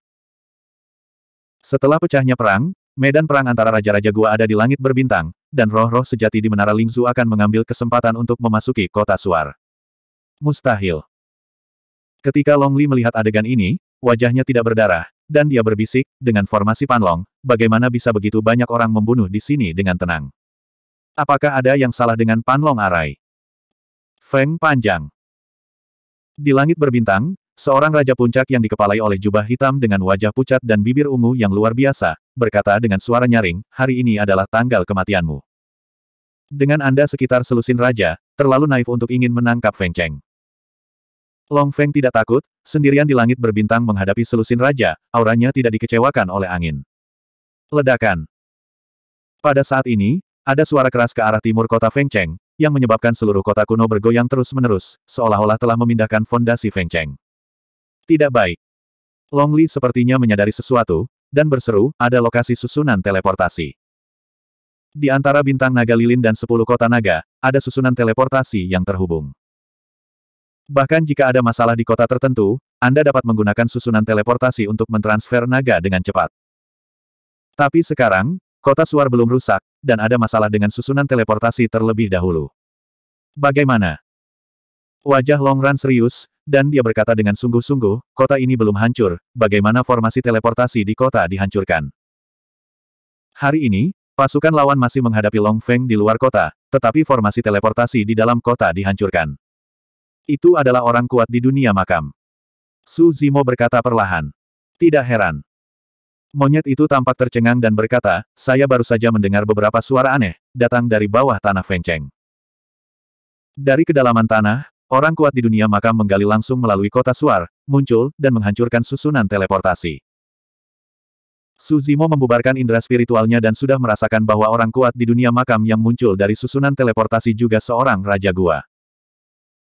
[SPEAKER 1] Setelah pecahnya perang, medan perang antara Raja-Raja Gua ada di langit berbintang, dan roh-roh sejati di Menara Lingzu akan mengambil kesempatan untuk memasuki kota Suar. Mustahil. Ketika Long Li melihat adegan ini, wajahnya tidak berdarah, dan dia berbisik, dengan formasi Panlong, bagaimana bisa begitu banyak orang membunuh di sini dengan tenang? Apakah ada yang salah dengan Panlong Arai? Feng panjang. Di langit berbintang, seorang raja puncak yang dikepalai oleh jubah hitam dengan wajah pucat dan bibir ungu yang luar biasa, berkata dengan suara nyaring, hari ini adalah tanggal kematianmu. Dengan Anda sekitar selusin raja, terlalu naif untuk ingin menangkap Feng Cheng. Long Feng tidak takut, sendirian di langit berbintang menghadapi selusin raja, auranya tidak dikecewakan oleh angin. Ledakan. Pada saat ini, ada suara keras ke arah timur kota Feng Cheng, yang menyebabkan seluruh kota kuno bergoyang terus-menerus, seolah-olah telah memindahkan fondasi Feng Cheng. Tidak baik. Long Li sepertinya menyadari sesuatu, dan berseru, ada lokasi susunan teleportasi. Di antara bintang naga lilin dan sepuluh kota naga, ada susunan teleportasi yang terhubung. Bahkan jika ada masalah di kota tertentu, Anda dapat menggunakan susunan teleportasi untuk mentransfer naga dengan cepat. Tapi sekarang, Kota suar belum rusak, dan ada masalah dengan susunan teleportasi terlebih dahulu. Bagaimana? Wajah Long Run serius, dan dia berkata dengan sungguh-sungguh, kota ini belum hancur, bagaimana formasi teleportasi di kota dihancurkan? Hari ini, pasukan lawan masih menghadapi Long Feng di luar kota, tetapi formasi teleportasi di dalam kota dihancurkan. Itu adalah orang kuat di dunia makam. Su Zimo berkata perlahan. Tidak heran. Monyet itu tampak tercengang dan berkata, saya baru saja mendengar beberapa suara aneh, datang dari bawah tanah Fengcheng. Dari kedalaman tanah, orang kuat di dunia makam menggali langsung melalui kota suar, muncul, dan menghancurkan susunan teleportasi. Suzimo membubarkan indera spiritualnya dan sudah merasakan bahwa orang kuat di dunia makam yang muncul dari susunan teleportasi juga seorang Raja Gua.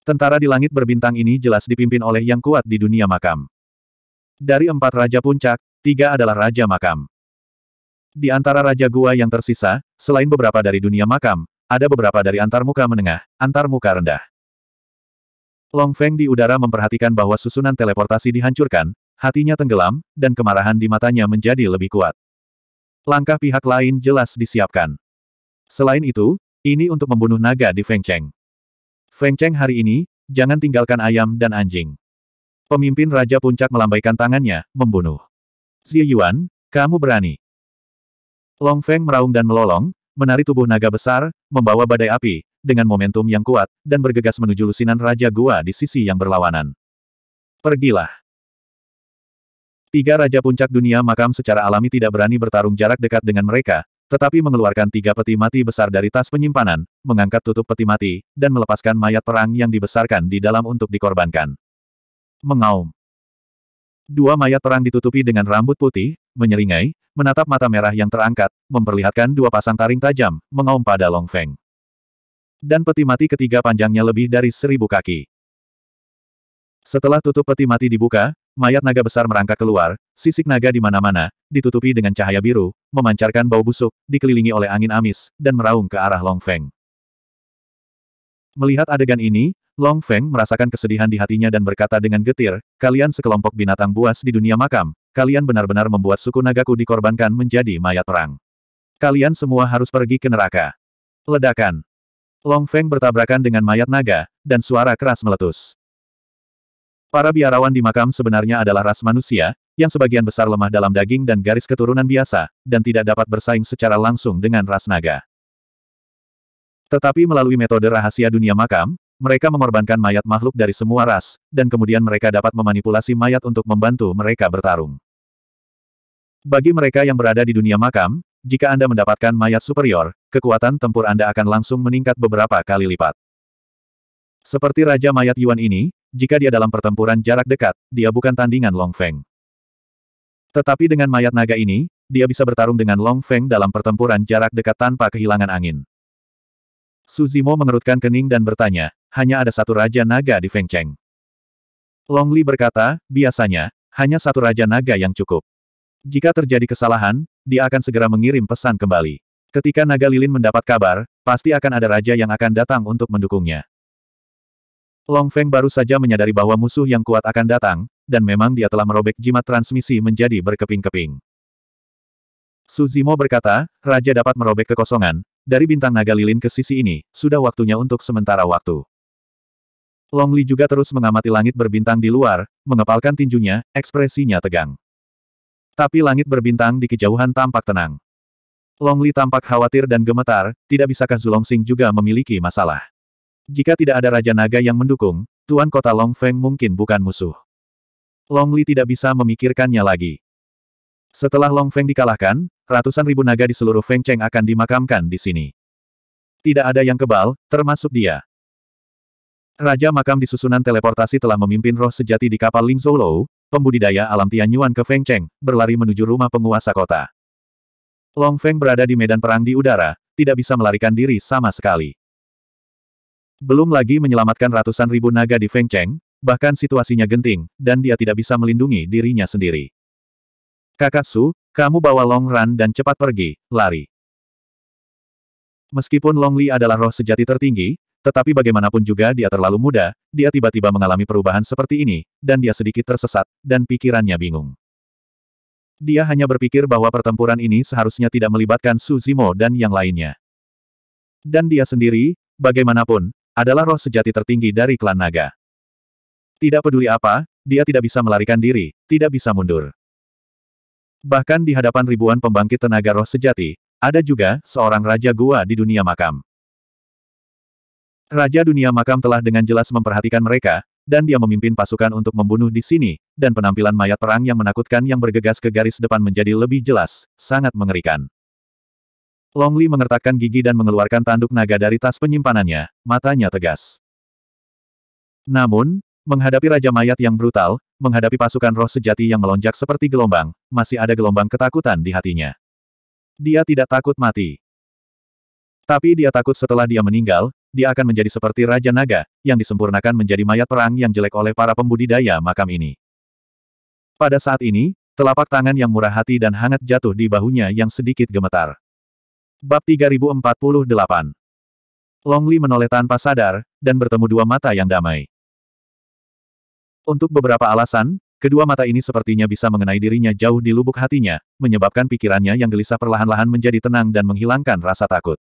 [SPEAKER 1] Tentara di langit berbintang ini jelas dipimpin oleh yang kuat di dunia makam. Dari empat Raja Puncak, Tiga adalah Raja Makam. Di antara Raja Gua yang tersisa, selain beberapa dari dunia makam, ada beberapa dari antarmuka menengah, antarmuka rendah. Long Feng di udara memperhatikan bahwa susunan teleportasi dihancurkan, hatinya tenggelam, dan kemarahan di matanya menjadi lebih kuat. Langkah pihak lain jelas disiapkan. Selain itu, ini untuk membunuh naga di Feng Cheng. Feng Cheng hari ini, jangan tinggalkan ayam dan anjing. Pemimpin Raja Puncak melambaikan tangannya, membunuh. Xie Yuan, kamu berani. Long Feng meraung dan melolong, menari tubuh naga besar, membawa badai api, dengan momentum yang kuat, dan bergegas menuju lusinan Raja Gua di sisi yang berlawanan. Pergilah. Tiga Raja Puncak Dunia Makam secara alami tidak berani bertarung jarak dekat dengan mereka, tetapi mengeluarkan tiga peti mati besar dari tas penyimpanan, mengangkat tutup peti mati, dan melepaskan mayat perang yang dibesarkan di dalam untuk dikorbankan. Mengaum. Dua mayat perang ditutupi dengan rambut putih, menyeringai, menatap mata merah yang terangkat, memperlihatkan dua pasang taring tajam, mengaum pada Long Feng. Dan peti mati ketiga panjangnya lebih dari seribu kaki. Setelah tutup peti mati dibuka, mayat naga besar merangkak keluar, sisik naga di mana-mana, ditutupi dengan cahaya biru, memancarkan bau busuk, dikelilingi oleh angin amis, dan meraung ke arah Long Feng. Melihat adegan ini, Long Feng merasakan kesedihan di hatinya dan berkata dengan getir, kalian sekelompok binatang buas di dunia makam, kalian benar-benar membuat suku nagaku dikorbankan menjadi mayat perang. Kalian semua harus pergi ke neraka. Ledakan. Long Feng bertabrakan dengan mayat naga, dan suara keras meletus. Para biarawan di makam sebenarnya adalah ras manusia, yang sebagian besar lemah dalam daging dan garis keturunan biasa, dan tidak dapat bersaing secara langsung dengan ras naga. Tetapi melalui metode rahasia dunia makam, mereka mengorbankan mayat makhluk dari semua ras, dan kemudian mereka dapat memanipulasi mayat untuk membantu mereka bertarung. Bagi mereka yang berada di dunia makam, jika Anda mendapatkan mayat superior, kekuatan tempur Anda akan langsung meningkat beberapa kali lipat. Seperti Raja Mayat Yuan ini, jika dia dalam pertempuran jarak dekat, dia bukan tandingan Long Feng. Tetapi dengan mayat naga ini, dia bisa bertarung dengan Long Feng dalam pertempuran jarak dekat tanpa kehilangan angin. Suzimo mengerutkan kening dan bertanya, hanya ada satu Raja Naga di Feng Cheng. Long Li berkata, biasanya, hanya satu Raja Naga yang cukup. Jika terjadi kesalahan, dia akan segera mengirim pesan kembali. Ketika Naga Lilin mendapat kabar, pasti akan ada raja yang akan datang untuk mendukungnya. Long Feng baru saja menyadari bahwa musuh yang kuat akan datang, dan memang dia telah merobek jimat transmisi menjadi berkeping-keping. Suzimo berkata, Raja dapat merobek kekosongan, dari bintang naga lilin ke sisi ini, sudah waktunya untuk sementara waktu. Long Li juga terus mengamati langit berbintang di luar, mengepalkan tinjunya, ekspresinya tegang. Tapi langit berbintang di kejauhan tampak tenang. Long Li tampak khawatir dan gemetar, tidak bisakah Zulong Sing juga memiliki masalah. Jika tidak ada Raja Naga yang mendukung, Tuan Kota Long Feng mungkin bukan musuh. Long Li tidak bisa memikirkannya lagi. Setelah Long Feng dikalahkan, ratusan ribu naga di seluruh Feng Cheng akan dimakamkan di sini. Tidak ada yang kebal, termasuk dia. Raja makam di susunan teleportasi telah memimpin roh sejati di kapal Ling Zolou, pembudidaya alam Tianyuan ke Feng Cheng, berlari menuju rumah penguasa kota. Long Feng berada di medan perang di udara, tidak bisa melarikan diri sama sekali. Belum lagi menyelamatkan ratusan ribu naga di Feng Cheng, bahkan situasinya genting, dan dia tidak bisa melindungi dirinya sendiri. Kakak Su, kamu bawa Long Ran dan cepat pergi, lari. Meskipun Long Li adalah roh sejati tertinggi, tetapi bagaimanapun juga dia terlalu muda, dia tiba-tiba mengalami perubahan seperti ini, dan dia sedikit tersesat, dan pikirannya bingung. Dia hanya berpikir bahwa pertempuran ini seharusnya tidak melibatkan Su Zimo dan yang lainnya. Dan dia sendiri, bagaimanapun, adalah roh sejati tertinggi dari klan naga. Tidak peduli apa, dia tidak bisa melarikan diri, tidak bisa mundur. Bahkan di hadapan ribuan pembangkit tenaga roh sejati, ada juga seorang raja gua di dunia makam. Raja Dunia Makam telah dengan jelas memperhatikan mereka, dan dia memimpin pasukan untuk membunuh di sini, dan penampilan mayat perang yang menakutkan yang bergegas ke garis depan menjadi lebih jelas, sangat mengerikan. Long Li mengertakkan gigi dan mengeluarkan tanduk naga dari tas penyimpanannya, matanya tegas. Namun, menghadapi Raja Mayat yang brutal, menghadapi pasukan roh sejati yang melonjak seperti gelombang, masih ada gelombang ketakutan di hatinya. Dia tidak takut mati. Tapi dia takut setelah dia meninggal, dia akan menjadi seperti Raja Naga, yang disempurnakan menjadi mayat perang yang jelek oleh para pembudidaya makam ini. Pada saat ini, telapak tangan yang murah hati dan hangat jatuh di bahunya yang sedikit gemetar. Bab 3048 Longli menoleh tanpa sadar, dan bertemu dua mata yang damai. Untuk beberapa alasan, kedua mata ini sepertinya bisa mengenai dirinya jauh di lubuk hatinya, menyebabkan pikirannya yang gelisah perlahan-lahan menjadi tenang dan menghilangkan rasa takut.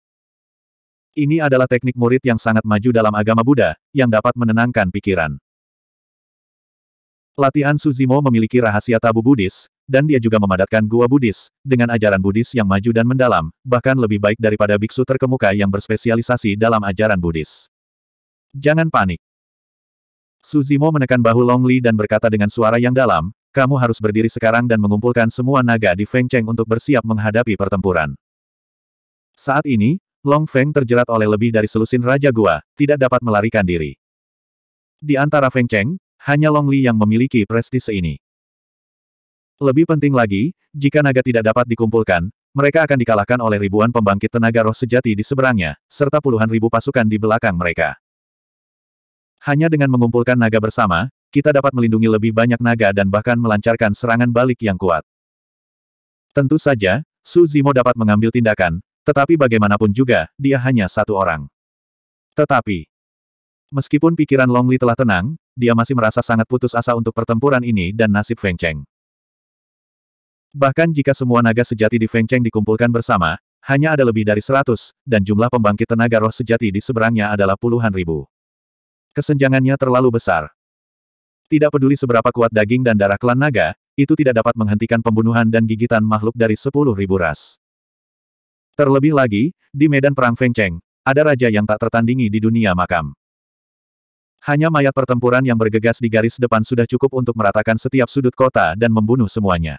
[SPEAKER 1] Ini adalah teknik murid yang sangat maju dalam agama Buddha, yang dapat menenangkan pikiran. Latihan Suzimo memiliki rahasia tabu Buddhis, dan dia juga memadatkan gua Buddhis, dengan ajaran Buddhis yang maju dan mendalam, bahkan lebih baik daripada biksu terkemuka yang berspesialisasi dalam ajaran Buddhis. Jangan panik. Suzimo menekan bahu Longli dan berkata dengan suara yang dalam, kamu harus berdiri sekarang dan mengumpulkan semua naga di Feng Cheng untuk bersiap menghadapi pertempuran. Saat ini, Long Feng terjerat oleh lebih dari selusin Raja Gua, tidak dapat melarikan diri. Di antara Feng Cheng, hanya Long Li yang memiliki prestise ini. Lebih penting lagi, jika naga tidak dapat dikumpulkan, mereka akan dikalahkan oleh ribuan pembangkit tenaga roh sejati di seberangnya, serta puluhan ribu pasukan di belakang mereka. Hanya dengan mengumpulkan naga bersama, kita dapat melindungi lebih banyak naga dan bahkan melancarkan serangan balik yang kuat. Tentu saja, Su Zimo dapat mengambil tindakan, tetapi bagaimanapun juga, dia hanya satu orang. Tetapi, meskipun pikiran Longli telah tenang, dia masih merasa sangat putus asa untuk pertempuran ini dan nasib Feng Cheng. Bahkan jika semua naga sejati di Feng Cheng dikumpulkan bersama, hanya ada lebih dari seratus, dan jumlah pembangkit tenaga roh sejati di seberangnya adalah puluhan ribu. Kesenjangannya terlalu besar. Tidak peduli seberapa kuat daging dan darah klan naga, itu tidak dapat menghentikan pembunuhan dan gigitan makhluk dari sepuluh ribu ras. Terlebih lagi, di medan perang Feng Cheng, ada raja yang tak tertandingi di dunia makam. Hanya mayat pertempuran yang bergegas di garis depan sudah cukup untuk meratakan setiap sudut kota dan membunuh semuanya.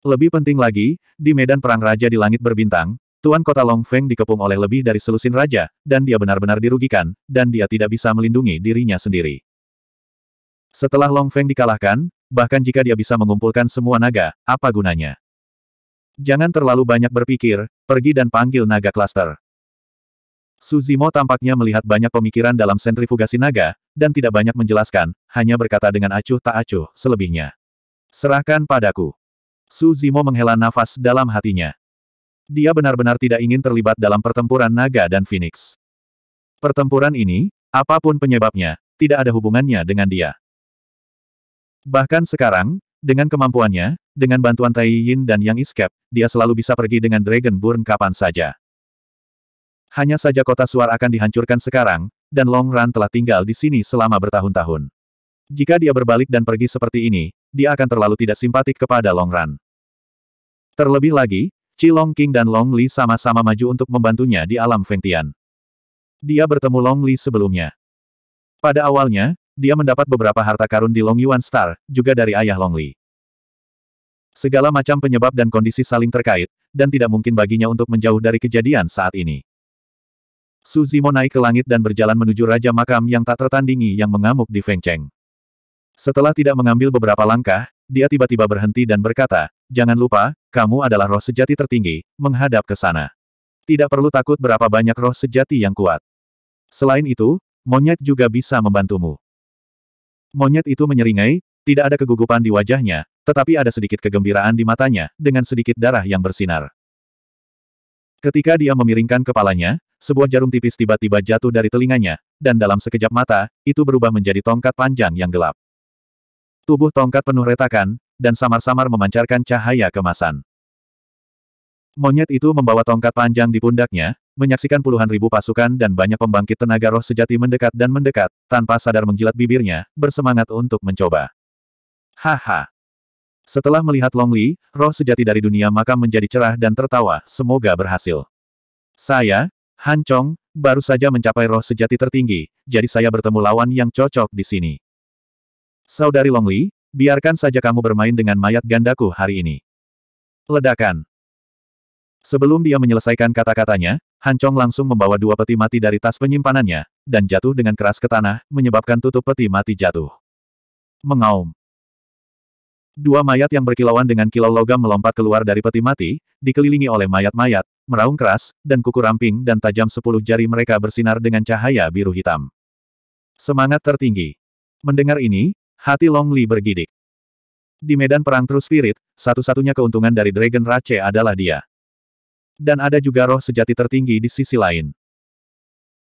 [SPEAKER 1] Lebih penting lagi, di medan perang raja di langit berbintang, Tuan Kota Long Feng dikepung oleh lebih dari selusin raja, dan dia benar-benar dirugikan, dan dia tidak bisa melindungi dirinya sendiri. Setelah Long Feng dikalahkan, bahkan jika dia bisa mengumpulkan semua naga, apa gunanya? Jangan terlalu banyak berpikir, pergi dan panggil naga klaster. Suzimo tampaknya melihat banyak pemikiran dalam sentrifugasi naga, dan tidak banyak menjelaskan, hanya berkata dengan acuh tak acuh, selebihnya. Serahkan padaku. Suzimo menghela nafas dalam hatinya. Dia benar-benar tidak ingin terlibat dalam pertempuran naga dan Phoenix. Pertempuran ini, apapun penyebabnya, tidak ada hubungannya dengan dia. Bahkan sekarang, dengan kemampuannya, dengan bantuan Tai Yin dan Yang Iskep, dia selalu bisa pergi dengan Dragon Burn kapan saja. Hanya saja kota suar akan dihancurkan sekarang, dan Long Ran telah tinggal di sini selama bertahun-tahun. Jika dia berbalik dan pergi seperti ini, dia akan terlalu tidak simpatik kepada Long Ran. Terlebih lagi, Chi Long King dan Long Li sama-sama maju untuk membantunya di alam Fengtian. Dia bertemu Long Li sebelumnya. Pada awalnya, dia mendapat beberapa harta karun di Long Yuan Star, juga dari ayah Long Li. Segala macam penyebab dan kondisi saling terkait, dan tidak mungkin baginya untuk menjauh dari kejadian saat ini. Su Zimo naik ke langit dan berjalan menuju Raja Makam yang tak tertandingi yang mengamuk di Feng Cheng. Setelah tidak mengambil beberapa langkah, dia tiba-tiba berhenti dan berkata, Jangan lupa, kamu adalah roh sejati tertinggi, menghadap ke sana. Tidak perlu takut berapa banyak roh sejati yang kuat. Selain itu, monyet juga bisa membantumu. Monyet itu menyeringai, tidak ada kegugupan di wajahnya, tetapi ada sedikit kegembiraan di matanya, dengan sedikit darah yang bersinar. Ketika dia memiringkan kepalanya, sebuah jarum tipis tiba-tiba jatuh dari telinganya, dan dalam sekejap mata, itu berubah menjadi tongkat panjang yang gelap. Tubuh tongkat penuh retakan, dan samar-samar memancarkan cahaya kemasan. Monyet itu membawa tongkat panjang di pundaknya, menyaksikan puluhan ribu pasukan dan banyak pembangkit tenaga roh sejati mendekat dan mendekat, tanpa sadar menjilat bibirnya, bersemangat untuk mencoba. Haha. Setelah melihat Long Li, roh sejati dari dunia makam menjadi cerah dan tertawa, semoga berhasil. Saya, Han Chong, baru saja mencapai roh sejati tertinggi, jadi saya bertemu lawan yang cocok di sini. Saudari Long Li, biarkan saja kamu bermain dengan mayat gandaku hari ini. Ledakan. Sebelum dia menyelesaikan kata-katanya, Han Chong langsung membawa dua peti mati dari tas penyimpanannya, dan jatuh dengan keras ke tanah, menyebabkan tutup peti mati jatuh. Mengaum. Dua mayat yang berkilauan dengan kilau logam melompat keluar dari peti mati, dikelilingi oleh mayat-mayat, meraung keras, dan kuku ramping dan tajam sepuluh jari mereka bersinar dengan cahaya biru hitam. Semangat tertinggi. Mendengar ini, hati Long Li bergidik. Di medan perang True Spirit, satu-satunya keuntungan dari Dragon Rache adalah dia dan ada juga roh sejati tertinggi di sisi lain.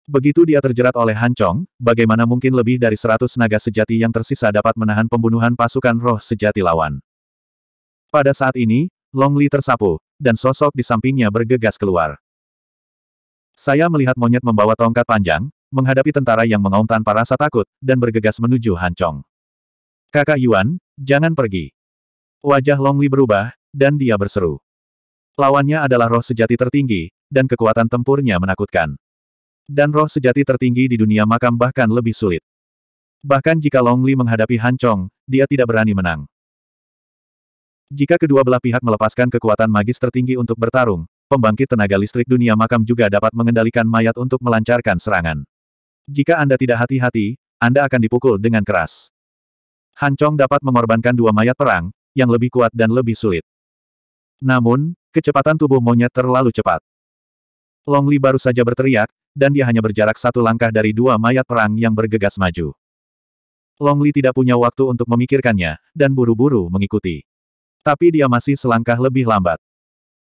[SPEAKER 1] Begitu dia terjerat oleh Han Chong, bagaimana mungkin lebih dari seratus naga sejati yang tersisa dapat menahan pembunuhan pasukan roh sejati lawan. Pada saat ini, Long Li tersapu, dan sosok di sampingnya bergegas keluar. Saya melihat monyet membawa tongkat panjang, menghadapi tentara yang mengaum tanpa rasa takut, dan bergegas menuju Han Chong. Kakak Yuan, jangan pergi. Wajah Long Li berubah, dan dia berseru. Lawannya adalah roh sejati tertinggi, dan kekuatan tempurnya menakutkan. Dan roh sejati tertinggi di dunia makam bahkan lebih sulit. Bahkan jika Long Li menghadapi Han Chong, dia tidak berani menang. Jika kedua belah pihak melepaskan kekuatan magis tertinggi untuk bertarung, pembangkit tenaga listrik dunia makam juga dapat mengendalikan mayat untuk melancarkan serangan. Jika Anda tidak hati-hati, Anda akan dipukul dengan keras. Han Chong dapat mengorbankan dua mayat perang, yang lebih kuat dan lebih sulit. Namun, kecepatan tubuh monyet terlalu cepat. Long Li baru saja berteriak, dan dia hanya berjarak satu langkah dari dua mayat perang yang bergegas maju. Long Li tidak punya waktu untuk memikirkannya, dan buru-buru mengikuti. Tapi dia masih selangkah lebih lambat.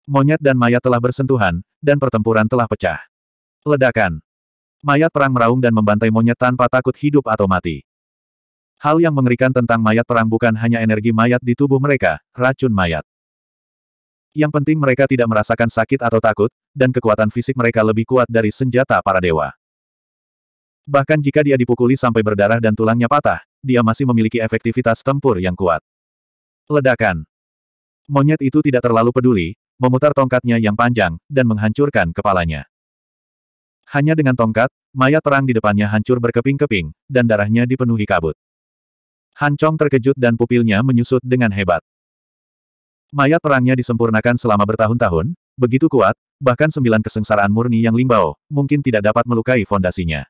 [SPEAKER 1] Monyet dan mayat telah bersentuhan, dan pertempuran telah pecah. Ledakan. Mayat perang meraung dan membantai monyet tanpa takut hidup atau mati. Hal yang mengerikan tentang mayat perang bukan hanya energi mayat di tubuh mereka, racun mayat. Yang penting mereka tidak merasakan sakit atau takut, dan kekuatan fisik mereka lebih kuat dari senjata para dewa. Bahkan jika dia dipukuli sampai berdarah dan tulangnya patah, dia masih memiliki efektivitas tempur yang kuat. Ledakan. Monyet itu tidak terlalu peduli, memutar tongkatnya yang panjang, dan menghancurkan kepalanya. Hanya dengan tongkat, mayat perang di depannya hancur berkeping-keping, dan darahnya dipenuhi kabut. Hancong terkejut dan pupilnya menyusut dengan hebat. Mayat perangnya disempurnakan selama bertahun-tahun, begitu kuat, bahkan sembilan kesengsaraan murni yang limbau, mungkin tidak dapat melukai fondasinya.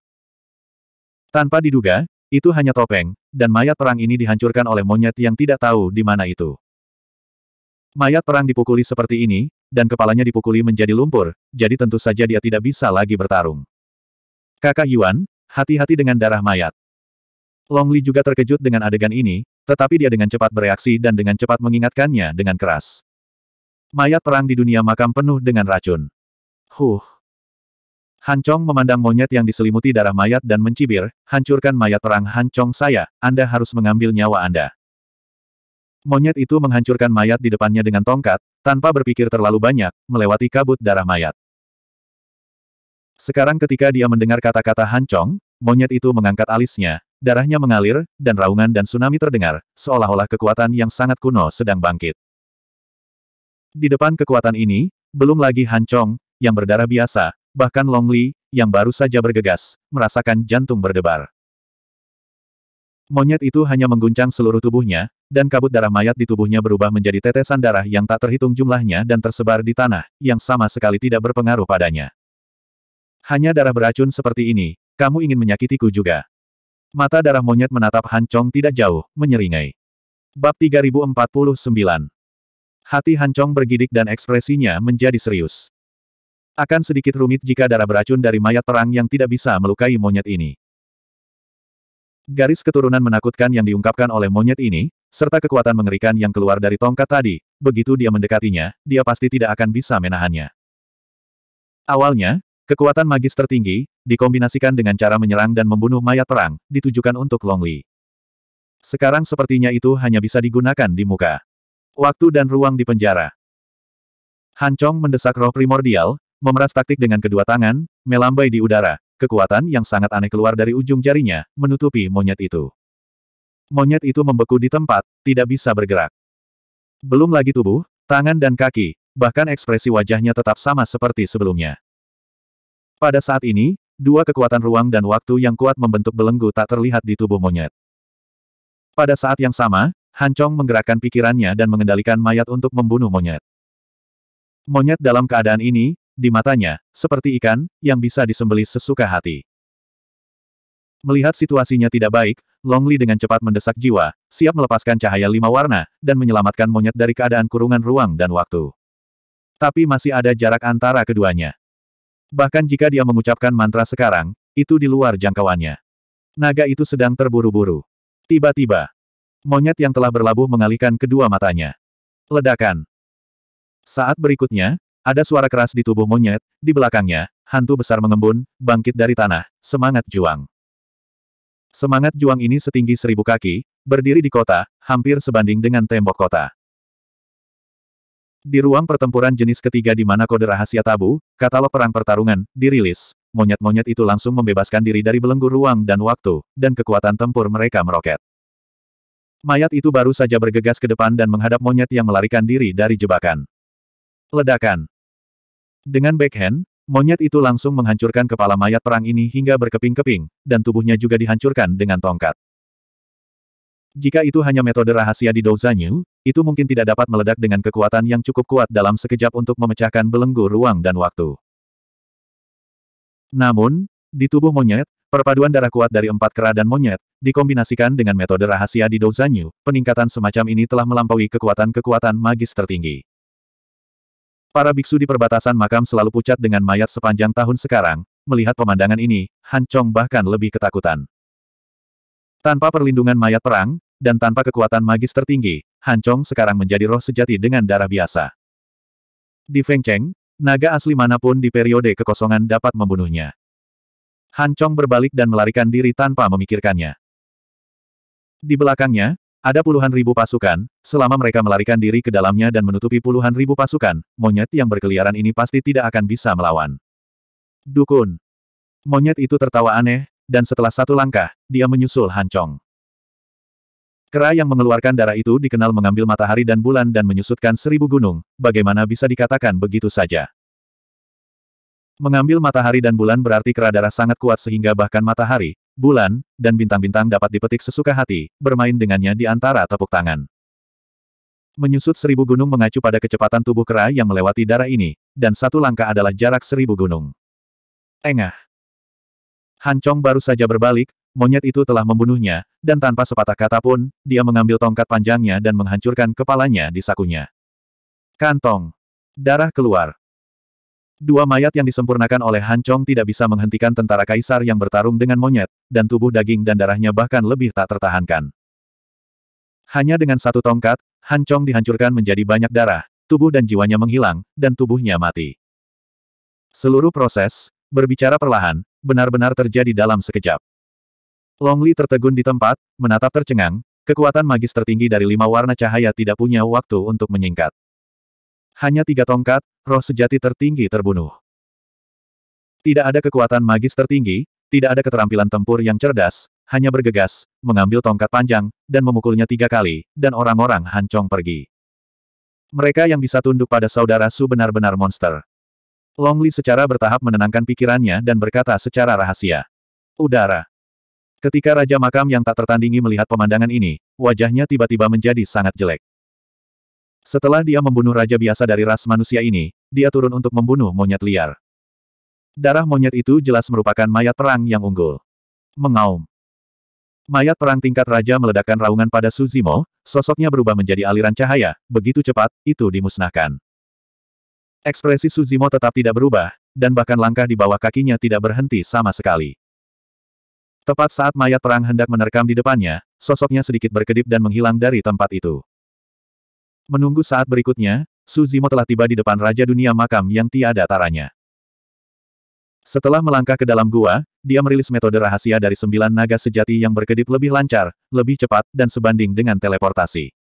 [SPEAKER 1] Tanpa diduga, itu hanya topeng, dan mayat perang ini dihancurkan oleh monyet yang tidak tahu di mana itu. Mayat perang dipukuli seperti ini, dan kepalanya dipukuli menjadi lumpur, jadi tentu saja dia tidak bisa lagi bertarung. Kakak Yuan, hati-hati dengan darah mayat. Long Li juga terkejut dengan adegan ini, tetapi dia dengan cepat bereaksi dan dengan cepat mengingatkannya dengan keras. Mayat perang di dunia makam penuh dengan racun. Huh. Han Chong memandang monyet yang diselimuti darah mayat dan mencibir, hancurkan mayat perang Han Chong saya, Anda harus mengambil nyawa Anda. Monyet itu menghancurkan mayat di depannya dengan tongkat, tanpa berpikir terlalu banyak, melewati kabut darah mayat. Sekarang ketika dia mendengar kata-kata Han Chong, monyet itu mengangkat alisnya, darahnya mengalir, dan raungan dan tsunami terdengar, seolah-olah kekuatan yang sangat kuno sedang bangkit. Di depan kekuatan ini, belum lagi Han Chong, yang berdarah biasa, bahkan Long Li, yang baru saja bergegas, merasakan jantung berdebar. Monyet itu hanya mengguncang seluruh tubuhnya, dan kabut darah mayat di tubuhnya berubah menjadi tetesan darah yang tak terhitung jumlahnya dan tersebar di tanah, yang sama sekali tidak berpengaruh padanya. Hanya darah beracun seperti ini, kamu ingin menyakitiku juga. Mata darah monyet menatap Han Chong tidak jauh, menyeringai. Bab 3049 Hati Han Chong bergidik dan ekspresinya menjadi serius. Akan sedikit rumit jika darah beracun dari mayat perang yang tidak bisa melukai monyet ini. Garis keturunan menakutkan yang diungkapkan oleh monyet ini, serta kekuatan mengerikan yang keluar dari tongkat tadi, begitu dia mendekatinya, dia pasti tidak akan bisa menahannya. Awalnya, Kekuatan magis tertinggi, dikombinasikan dengan cara menyerang dan membunuh mayat perang, ditujukan untuk Long Li. Sekarang sepertinya itu hanya bisa digunakan di muka. Waktu dan ruang di penjara. Han Chong mendesak roh primordial, memeras taktik dengan kedua tangan, melambai di udara, kekuatan yang sangat aneh keluar dari ujung jarinya, menutupi monyet itu. Monyet itu membeku di tempat, tidak bisa bergerak. Belum lagi tubuh, tangan dan kaki, bahkan ekspresi wajahnya tetap sama seperti sebelumnya. Pada saat ini, dua kekuatan ruang dan waktu yang kuat membentuk belenggu tak terlihat di tubuh monyet. Pada saat yang sama, Han menggerakkan pikirannya dan mengendalikan mayat untuk membunuh monyet. Monyet dalam keadaan ini, di matanya, seperti ikan, yang bisa disembelih sesuka hati. Melihat situasinya tidak baik, Longli dengan cepat mendesak jiwa, siap melepaskan cahaya lima warna, dan menyelamatkan monyet dari keadaan kurungan ruang dan waktu. Tapi masih ada jarak antara keduanya. Bahkan jika dia mengucapkan mantra sekarang, itu di luar jangkauannya. Naga itu sedang terburu-buru. Tiba-tiba, monyet yang telah berlabuh mengalihkan kedua matanya. Ledakan. Saat berikutnya, ada suara keras di tubuh monyet, di belakangnya, hantu besar mengembun, bangkit dari tanah, semangat juang. Semangat juang ini setinggi seribu kaki, berdiri di kota, hampir sebanding dengan tembok kota. Di ruang pertempuran jenis ketiga di mana kode rahasia tabu, katalog perang pertarungan, dirilis. Monyet-monyet itu langsung membebaskan diri dari belenggu ruang dan waktu, dan kekuatan tempur mereka meroket. Mayat itu baru saja bergegas ke depan dan menghadap monyet yang melarikan diri dari jebakan. Ledakan. Dengan backhand, monyet itu langsung menghancurkan kepala mayat perang ini hingga berkeping-keping, dan tubuhnya juga dihancurkan dengan tongkat. Jika itu hanya metode rahasia di Douzanyu, itu mungkin tidak dapat meledak dengan kekuatan yang cukup kuat dalam sekejap untuk memecahkan belenggu ruang dan waktu. Namun, di tubuh monyet, perpaduan darah kuat dari empat kera dan monyet, dikombinasikan dengan metode rahasia di Douzanyu, peningkatan semacam ini telah melampaui kekuatan-kekuatan magis tertinggi. Para biksu di perbatasan makam selalu pucat dengan mayat sepanjang tahun sekarang, melihat pemandangan ini, Han Chong bahkan lebih ketakutan. Tanpa perlindungan mayat perang, dan tanpa kekuatan magis tertinggi, Han Chong sekarang menjadi roh sejati dengan darah biasa. Di Feng Cheng, naga asli manapun di periode kekosongan dapat membunuhnya. Han Chong berbalik dan melarikan diri tanpa memikirkannya. Di belakangnya, ada puluhan ribu pasukan, selama mereka melarikan diri ke dalamnya dan menutupi puluhan ribu pasukan, monyet yang berkeliaran ini pasti tidak akan bisa melawan. Dukun. Monyet itu tertawa aneh, dan setelah satu langkah, dia menyusul Han Chong. Kera yang mengeluarkan darah itu dikenal mengambil matahari dan bulan dan menyusutkan seribu gunung, bagaimana bisa dikatakan begitu saja. Mengambil matahari dan bulan berarti kera darah sangat kuat sehingga bahkan matahari, bulan, dan bintang-bintang dapat dipetik sesuka hati, bermain dengannya di antara tepuk tangan. Menyusut seribu gunung mengacu pada kecepatan tubuh kera yang melewati darah ini, dan satu langkah adalah jarak seribu gunung. Engah. Hancong baru saja berbalik, monyet itu telah membunuhnya, dan tanpa sepatah kata pun, dia mengambil tongkat panjangnya dan menghancurkan kepalanya di sakunya. Kantong. Darah keluar. Dua mayat yang disempurnakan oleh Han Chong tidak bisa menghentikan tentara kaisar yang bertarung dengan monyet, dan tubuh daging dan darahnya bahkan lebih tak tertahankan. Hanya dengan satu tongkat, Han Chong dihancurkan menjadi banyak darah, tubuh dan jiwanya menghilang, dan tubuhnya mati. Seluruh proses, berbicara perlahan, benar-benar terjadi dalam sekejap. Longli tertegun di tempat, menatap tercengang, kekuatan magis tertinggi dari lima warna cahaya tidak punya waktu untuk menyingkat. Hanya tiga tongkat, roh sejati tertinggi terbunuh. Tidak ada kekuatan magis tertinggi, tidak ada keterampilan tempur yang cerdas, hanya bergegas, mengambil tongkat panjang, dan memukulnya tiga kali, dan orang-orang hancong pergi. Mereka yang bisa tunduk pada saudara Su benar-benar monster. Longli secara bertahap menenangkan pikirannya dan berkata secara rahasia. Udara. Ketika Raja Makam yang tak tertandingi melihat pemandangan ini, wajahnya tiba-tiba menjadi sangat jelek. Setelah dia membunuh Raja Biasa dari ras manusia ini, dia turun untuk membunuh monyet liar. Darah monyet itu jelas merupakan mayat perang yang unggul. Mengaum. Mayat perang tingkat Raja meledakkan raungan pada Suzimo, sosoknya berubah menjadi aliran cahaya, begitu cepat, itu dimusnahkan. Ekspresi Suzimo tetap tidak berubah, dan bahkan langkah di bawah kakinya tidak berhenti sama sekali. Tepat saat mayat perang hendak menerkam di depannya, sosoknya sedikit berkedip dan menghilang dari tempat itu. Menunggu saat berikutnya, Suzimo telah tiba di depan Raja Dunia Makam yang tiada taranya. Setelah melangkah ke dalam gua, dia merilis metode rahasia dari sembilan naga sejati yang berkedip lebih lancar, lebih cepat, dan sebanding dengan teleportasi.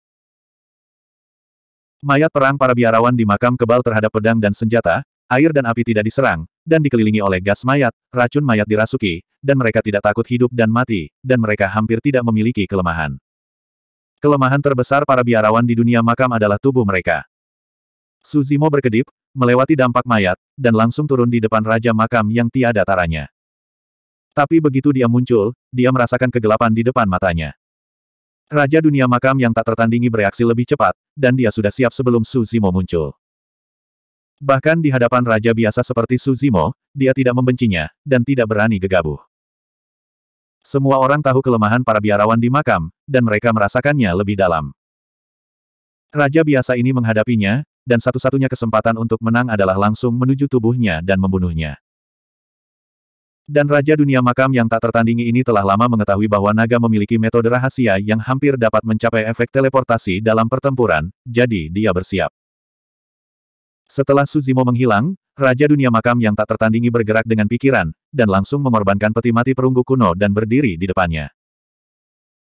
[SPEAKER 1] Mayat perang para biarawan di makam kebal terhadap pedang dan senjata, air dan api tidak diserang, dan dikelilingi oleh gas mayat, racun mayat dirasuki, dan mereka tidak takut hidup dan mati, dan mereka hampir tidak memiliki kelemahan. Kelemahan terbesar para biarawan di dunia makam adalah tubuh mereka. Suzimo berkedip, melewati dampak mayat, dan langsung turun di depan raja makam yang tiada taranya. Tapi begitu dia muncul, dia merasakan kegelapan di depan matanya. Raja dunia makam yang tak tertandingi bereaksi lebih cepat, dan dia sudah siap sebelum Suzimo muncul. Bahkan di hadapan raja biasa seperti Suzimo, dia tidak membencinya, dan tidak berani gegabuh. Semua orang tahu kelemahan para biarawan di makam, dan mereka merasakannya lebih dalam. Raja biasa ini menghadapinya, dan satu-satunya kesempatan untuk menang adalah langsung menuju tubuhnya dan membunuhnya. Dan Raja Dunia Makam yang tak tertandingi ini telah lama mengetahui bahwa naga memiliki metode rahasia yang hampir dapat mencapai efek teleportasi dalam pertempuran, jadi dia bersiap. Setelah Suzimo menghilang, Raja Dunia Makam yang tak tertandingi bergerak dengan pikiran, dan langsung mengorbankan peti mati perunggu kuno dan berdiri di depannya.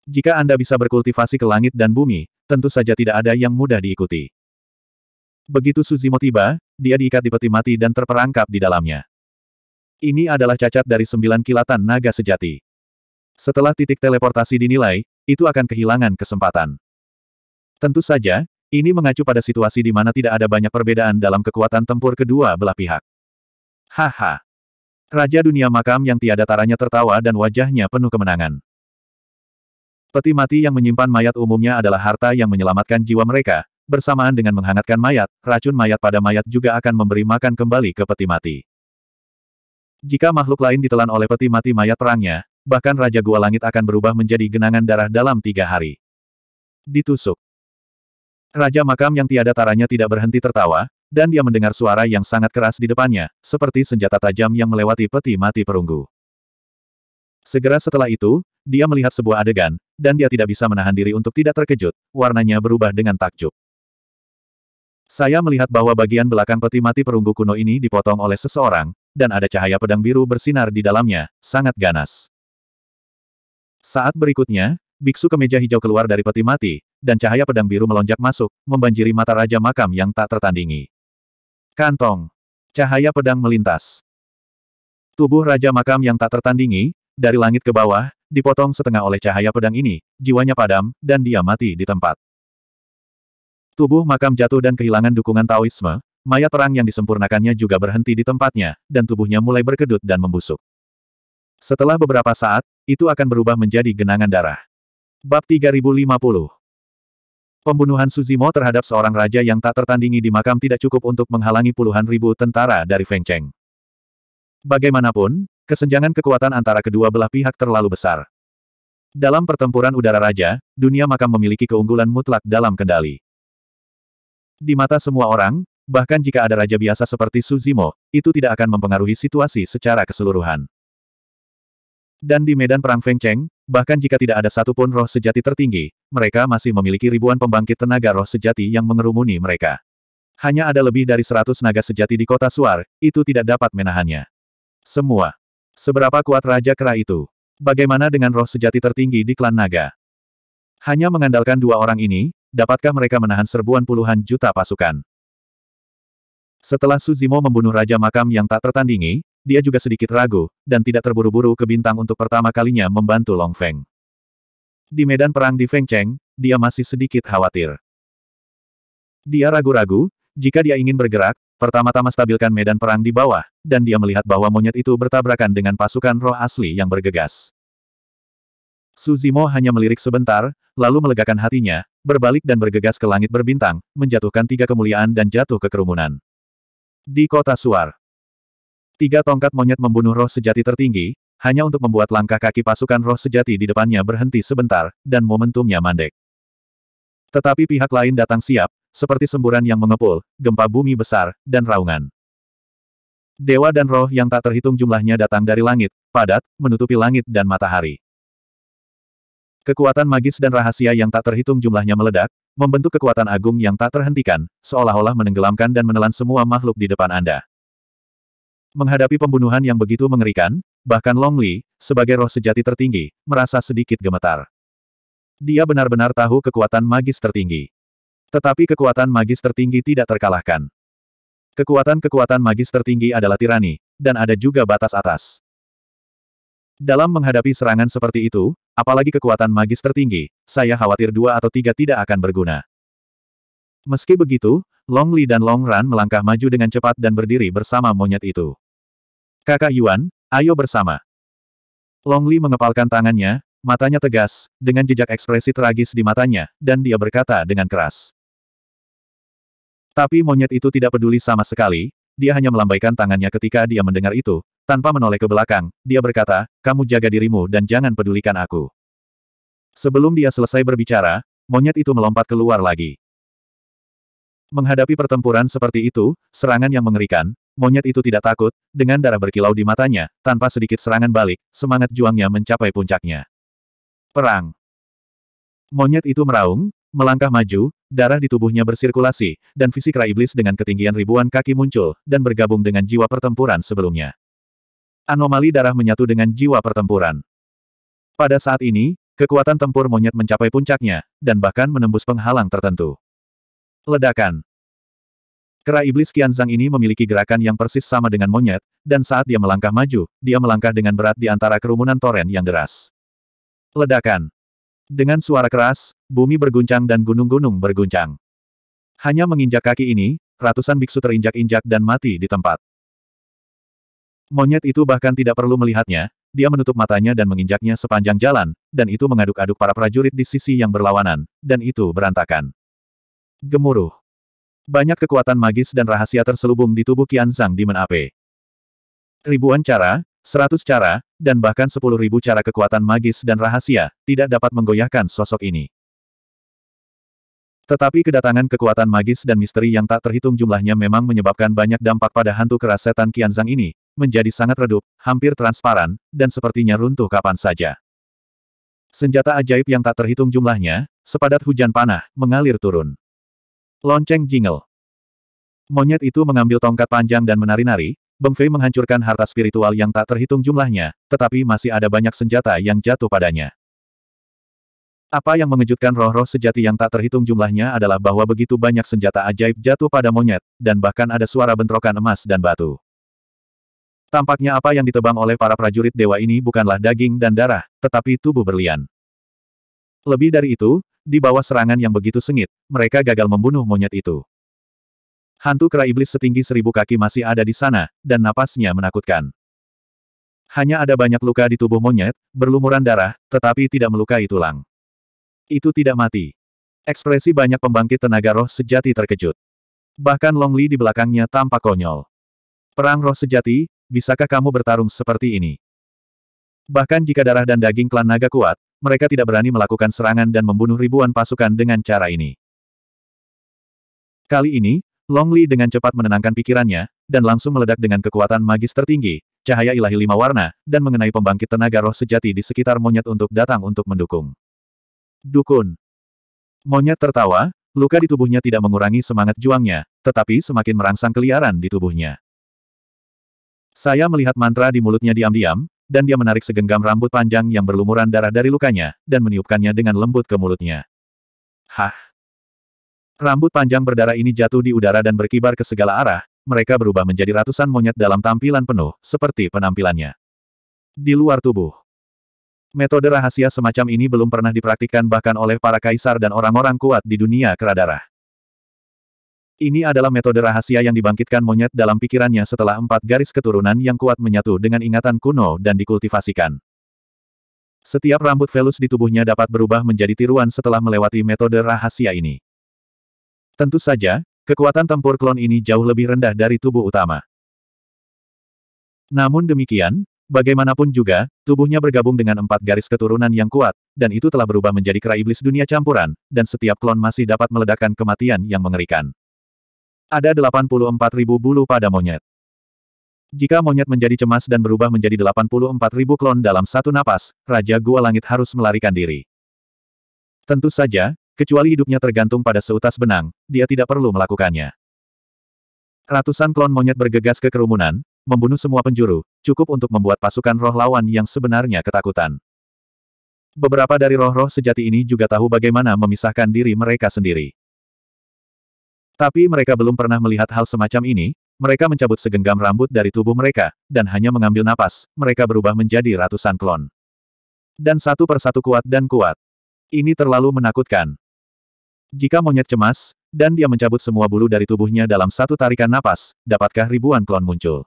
[SPEAKER 1] Jika Anda bisa berkultivasi ke langit dan bumi, tentu saja tidak ada yang mudah diikuti. Begitu Suzimo tiba, dia diikat di peti mati dan terperangkap di dalamnya. Ini adalah cacat dari sembilan kilatan naga sejati. Setelah titik teleportasi dinilai, itu akan kehilangan kesempatan. Tentu saja, ini mengacu pada situasi di mana tidak ada banyak perbedaan dalam kekuatan tempur kedua belah pihak. Haha. Raja dunia makam yang tiada taranya tertawa dan wajahnya penuh kemenangan. Peti mati yang menyimpan mayat umumnya adalah harta yang menyelamatkan jiwa mereka, bersamaan dengan menghangatkan mayat, racun mayat pada mayat juga akan memberi makan kembali ke peti mati. Jika makhluk lain ditelan oleh peti mati mayat perangnya, bahkan Raja Gua Langit akan berubah menjadi genangan darah dalam tiga hari. Ditusuk. Raja makam yang tiada taranya tidak berhenti tertawa, dan dia mendengar suara yang sangat keras di depannya, seperti senjata tajam yang melewati peti mati perunggu. Segera setelah itu, dia melihat sebuah adegan, dan dia tidak bisa menahan diri untuk tidak terkejut, warnanya berubah dengan takjub. Saya melihat bahwa bagian belakang peti mati perunggu kuno ini dipotong oleh seseorang, dan ada cahaya pedang biru bersinar di dalamnya, sangat ganas. Saat berikutnya, biksu kemeja hijau keluar dari peti mati, dan cahaya pedang biru melonjak masuk, membanjiri mata Raja Makam yang tak tertandingi. Kantong. Cahaya pedang melintas. Tubuh Raja Makam yang tak tertandingi, dari langit ke bawah, dipotong setengah oleh cahaya pedang ini, jiwanya padam, dan dia mati di tempat. Tubuh makam jatuh dan kehilangan dukungan Taoisme, mayat perang yang disempurnakannya juga berhenti di tempatnya, dan tubuhnya mulai berkedut dan membusuk. Setelah beberapa saat, itu akan berubah menjadi genangan darah. Bab 3050 Pembunuhan Suzimo terhadap seorang raja yang tak tertandingi di makam tidak cukup untuk menghalangi puluhan ribu tentara dari Feng Cheng. Bagaimanapun, kesenjangan kekuatan antara kedua belah pihak terlalu besar. Dalam pertempuran udara raja, dunia makam memiliki keunggulan mutlak dalam kendali. Di mata semua orang, bahkan jika ada raja biasa seperti Suzimo, itu tidak akan mempengaruhi situasi secara keseluruhan. Dan di medan perang Feng Cheng, bahkan jika tidak ada satupun roh sejati tertinggi, mereka masih memiliki ribuan pembangkit tenaga roh sejati yang mengerumuni mereka. Hanya ada lebih dari seratus naga sejati di kota Suar, itu tidak dapat menahannya. Semua. Seberapa kuat Raja Kera itu? Bagaimana dengan roh sejati tertinggi di klan naga? Hanya mengandalkan dua orang ini, dapatkah mereka menahan serbuan puluhan juta pasukan? Setelah Suzimo membunuh Raja Makam yang tak tertandingi, dia juga sedikit ragu, dan tidak terburu-buru ke bintang untuk pertama kalinya membantu Long Feng. Di medan perang di Feng Cheng, dia masih sedikit khawatir. Dia ragu-ragu, jika dia ingin bergerak, pertama-tama stabilkan medan perang di bawah, dan dia melihat bahwa monyet itu bertabrakan dengan pasukan roh asli yang bergegas. Suzimo hanya melirik sebentar, lalu melegakan hatinya, berbalik dan bergegas ke langit berbintang, menjatuhkan tiga kemuliaan dan jatuh ke kerumunan. Di kota Suar, Tiga tongkat monyet membunuh roh sejati tertinggi, hanya untuk membuat langkah kaki pasukan roh sejati di depannya berhenti sebentar, dan momentumnya mandek. Tetapi pihak lain datang siap, seperti semburan yang mengepul, gempa bumi besar, dan raungan. Dewa dan roh yang tak terhitung jumlahnya datang dari langit, padat, menutupi langit dan matahari. Kekuatan magis dan rahasia yang tak terhitung jumlahnya meledak, membentuk kekuatan agung yang tak terhentikan, seolah-olah menenggelamkan dan menelan semua makhluk di depan Anda. Menghadapi pembunuhan yang begitu mengerikan, bahkan Long Li, sebagai roh sejati tertinggi, merasa sedikit gemetar. Dia benar-benar tahu kekuatan magis tertinggi. Tetapi kekuatan magis tertinggi tidak terkalahkan. Kekuatan-kekuatan magis tertinggi adalah tirani, dan ada juga batas atas. Dalam menghadapi serangan seperti itu, apalagi kekuatan magis tertinggi, saya khawatir dua atau tiga tidak akan berguna. Meski begitu, Long Li dan Long Ran melangkah maju dengan cepat dan berdiri bersama monyet itu. Kakak Yuan, ayo bersama. Long Li mengepalkan tangannya, matanya tegas, dengan jejak ekspresi tragis di matanya, dan dia berkata dengan keras. Tapi monyet itu tidak peduli sama sekali, dia hanya melambaikan tangannya ketika dia mendengar itu, tanpa menoleh ke belakang, dia berkata, kamu jaga dirimu dan jangan pedulikan aku. Sebelum dia selesai berbicara, monyet itu melompat keluar lagi. Menghadapi pertempuran seperti itu, serangan yang mengerikan, Monyet itu tidak takut, dengan darah berkilau di matanya, tanpa sedikit serangan balik, semangat juangnya mencapai puncaknya. Perang. Monyet itu meraung, melangkah maju, darah di tubuhnya bersirkulasi, dan fisik Ra Iblis dengan ketinggian ribuan kaki muncul, dan bergabung dengan jiwa pertempuran sebelumnya. Anomali darah menyatu dengan jiwa pertempuran. Pada saat ini, kekuatan tempur monyet mencapai puncaknya, dan bahkan menembus penghalang tertentu. Ledakan. Kera iblis Qianzang ini memiliki gerakan yang persis sama dengan monyet, dan saat dia melangkah maju, dia melangkah dengan berat di antara kerumunan toren yang deras. Ledakan. Dengan suara keras, bumi berguncang dan gunung-gunung berguncang. Hanya menginjak kaki ini, ratusan biksu terinjak-injak dan mati di tempat. Monyet itu bahkan tidak perlu melihatnya, dia menutup matanya dan menginjaknya sepanjang jalan, dan itu mengaduk-aduk para prajurit di sisi yang berlawanan, dan itu berantakan. Gemuruh. Banyak kekuatan magis dan rahasia terselubung di tubuh Kian Zhang di menape. Ribuan cara, seratus cara, dan bahkan sepuluh ribu cara kekuatan magis dan rahasia, tidak dapat menggoyahkan sosok ini. Tetapi kedatangan kekuatan magis dan misteri yang tak terhitung jumlahnya memang menyebabkan banyak dampak pada hantu keras setan Kian Zhang ini, menjadi sangat redup, hampir transparan, dan sepertinya runtuh kapan saja. Senjata ajaib yang tak terhitung jumlahnya, sepadat hujan panah, mengalir turun. Lonceng jingle. Monyet itu mengambil tongkat panjang dan menari-nari, Beng Fei menghancurkan harta spiritual yang tak terhitung jumlahnya, tetapi masih ada banyak senjata yang jatuh padanya. Apa yang mengejutkan roh-roh sejati yang tak terhitung jumlahnya adalah bahwa begitu banyak senjata ajaib jatuh pada monyet, dan bahkan ada suara bentrokan emas dan batu. Tampaknya apa yang ditebang oleh para prajurit dewa ini bukanlah daging dan darah, tetapi tubuh berlian. Lebih dari itu, di bawah serangan yang begitu sengit, mereka gagal membunuh monyet itu. Hantu kera iblis setinggi seribu kaki masih ada di sana, dan napasnya menakutkan. Hanya ada banyak luka di tubuh monyet, berlumuran darah, tetapi tidak melukai tulang. Itu tidak mati. Ekspresi banyak pembangkit tenaga roh sejati terkejut. Bahkan Long Li di belakangnya tampak konyol. Perang roh sejati, bisakah kamu bertarung seperti ini? Bahkan jika darah dan daging klan naga kuat, mereka tidak berani melakukan serangan dan membunuh ribuan pasukan dengan cara ini. Kali ini, Long Li dengan cepat menenangkan pikirannya, dan langsung meledak dengan kekuatan magis tertinggi, cahaya ilahi lima warna, dan mengenai pembangkit tenaga roh sejati di sekitar monyet untuk datang untuk mendukung. Dukun. Monyet tertawa, luka di tubuhnya tidak mengurangi semangat juangnya, tetapi semakin merangsang keliaran di tubuhnya. Saya melihat mantra di mulutnya diam-diam, dan dia menarik segenggam rambut panjang yang berlumuran darah dari lukanya, dan meniupkannya dengan lembut ke mulutnya. Hah! Rambut panjang berdarah ini jatuh di udara dan berkibar ke segala arah, mereka berubah menjadi ratusan monyet dalam tampilan penuh, seperti penampilannya. Di luar tubuh. Metode rahasia semacam ini belum pernah dipraktikkan bahkan oleh para kaisar dan orang-orang kuat di dunia keradarah. Ini adalah metode rahasia yang dibangkitkan monyet dalam pikirannya setelah empat garis keturunan yang kuat menyatu dengan ingatan kuno dan dikultivasikan. Setiap rambut velus di tubuhnya dapat berubah menjadi tiruan setelah melewati metode rahasia ini. Tentu saja, kekuatan tempur klon ini jauh lebih rendah dari tubuh utama. Namun demikian, bagaimanapun juga, tubuhnya bergabung dengan empat garis keturunan yang kuat, dan itu telah berubah menjadi kera iblis dunia campuran, dan setiap klon masih dapat meledakkan kematian yang mengerikan. Ada ribu bulu pada monyet. Jika monyet menjadi cemas dan berubah menjadi ribu klon dalam satu napas, Raja Gua Langit harus melarikan diri. Tentu saja, Kecuali hidupnya tergantung pada seutas benang, dia tidak perlu melakukannya. Ratusan klon monyet bergegas ke kerumunan, membunuh semua penjuru, cukup untuk membuat pasukan roh lawan yang sebenarnya ketakutan. Beberapa dari roh-roh sejati ini juga tahu bagaimana memisahkan diri mereka sendiri. Tapi mereka belum pernah melihat hal semacam ini, mereka mencabut segenggam rambut dari tubuh mereka, dan hanya mengambil napas, mereka berubah menjadi ratusan klon. Dan satu persatu kuat dan kuat. Ini terlalu menakutkan. Jika monyet cemas, dan dia mencabut semua bulu dari tubuhnya dalam satu tarikan napas, dapatkah ribuan klon muncul?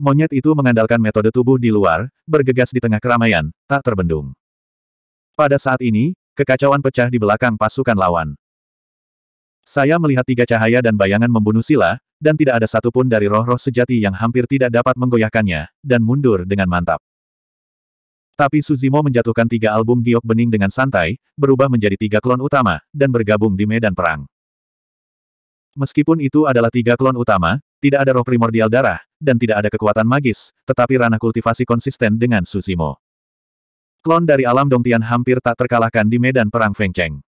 [SPEAKER 1] Monyet itu mengandalkan metode tubuh di luar, bergegas di tengah keramaian, tak terbendung. Pada saat ini, kekacauan pecah di belakang pasukan lawan. Saya melihat tiga cahaya dan bayangan membunuh Sila, dan tidak ada satupun dari roh-roh sejati yang hampir tidak dapat menggoyahkannya, dan mundur dengan mantap. Tapi Suzimo menjatuhkan tiga album giok bening dengan santai, berubah menjadi tiga klon utama, dan bergabung di medan perang. Meskipun itu adalah tiga klon utama, tidak ada roh primordial darah, dan tidak ada kekuatan magis, tetapi ranah kultivasi konsisten dengan Suzimo. Klon dari alam Dongtian hampir
[SPEAKER 2] tak terkalahkan di medan perang Feng Cheng.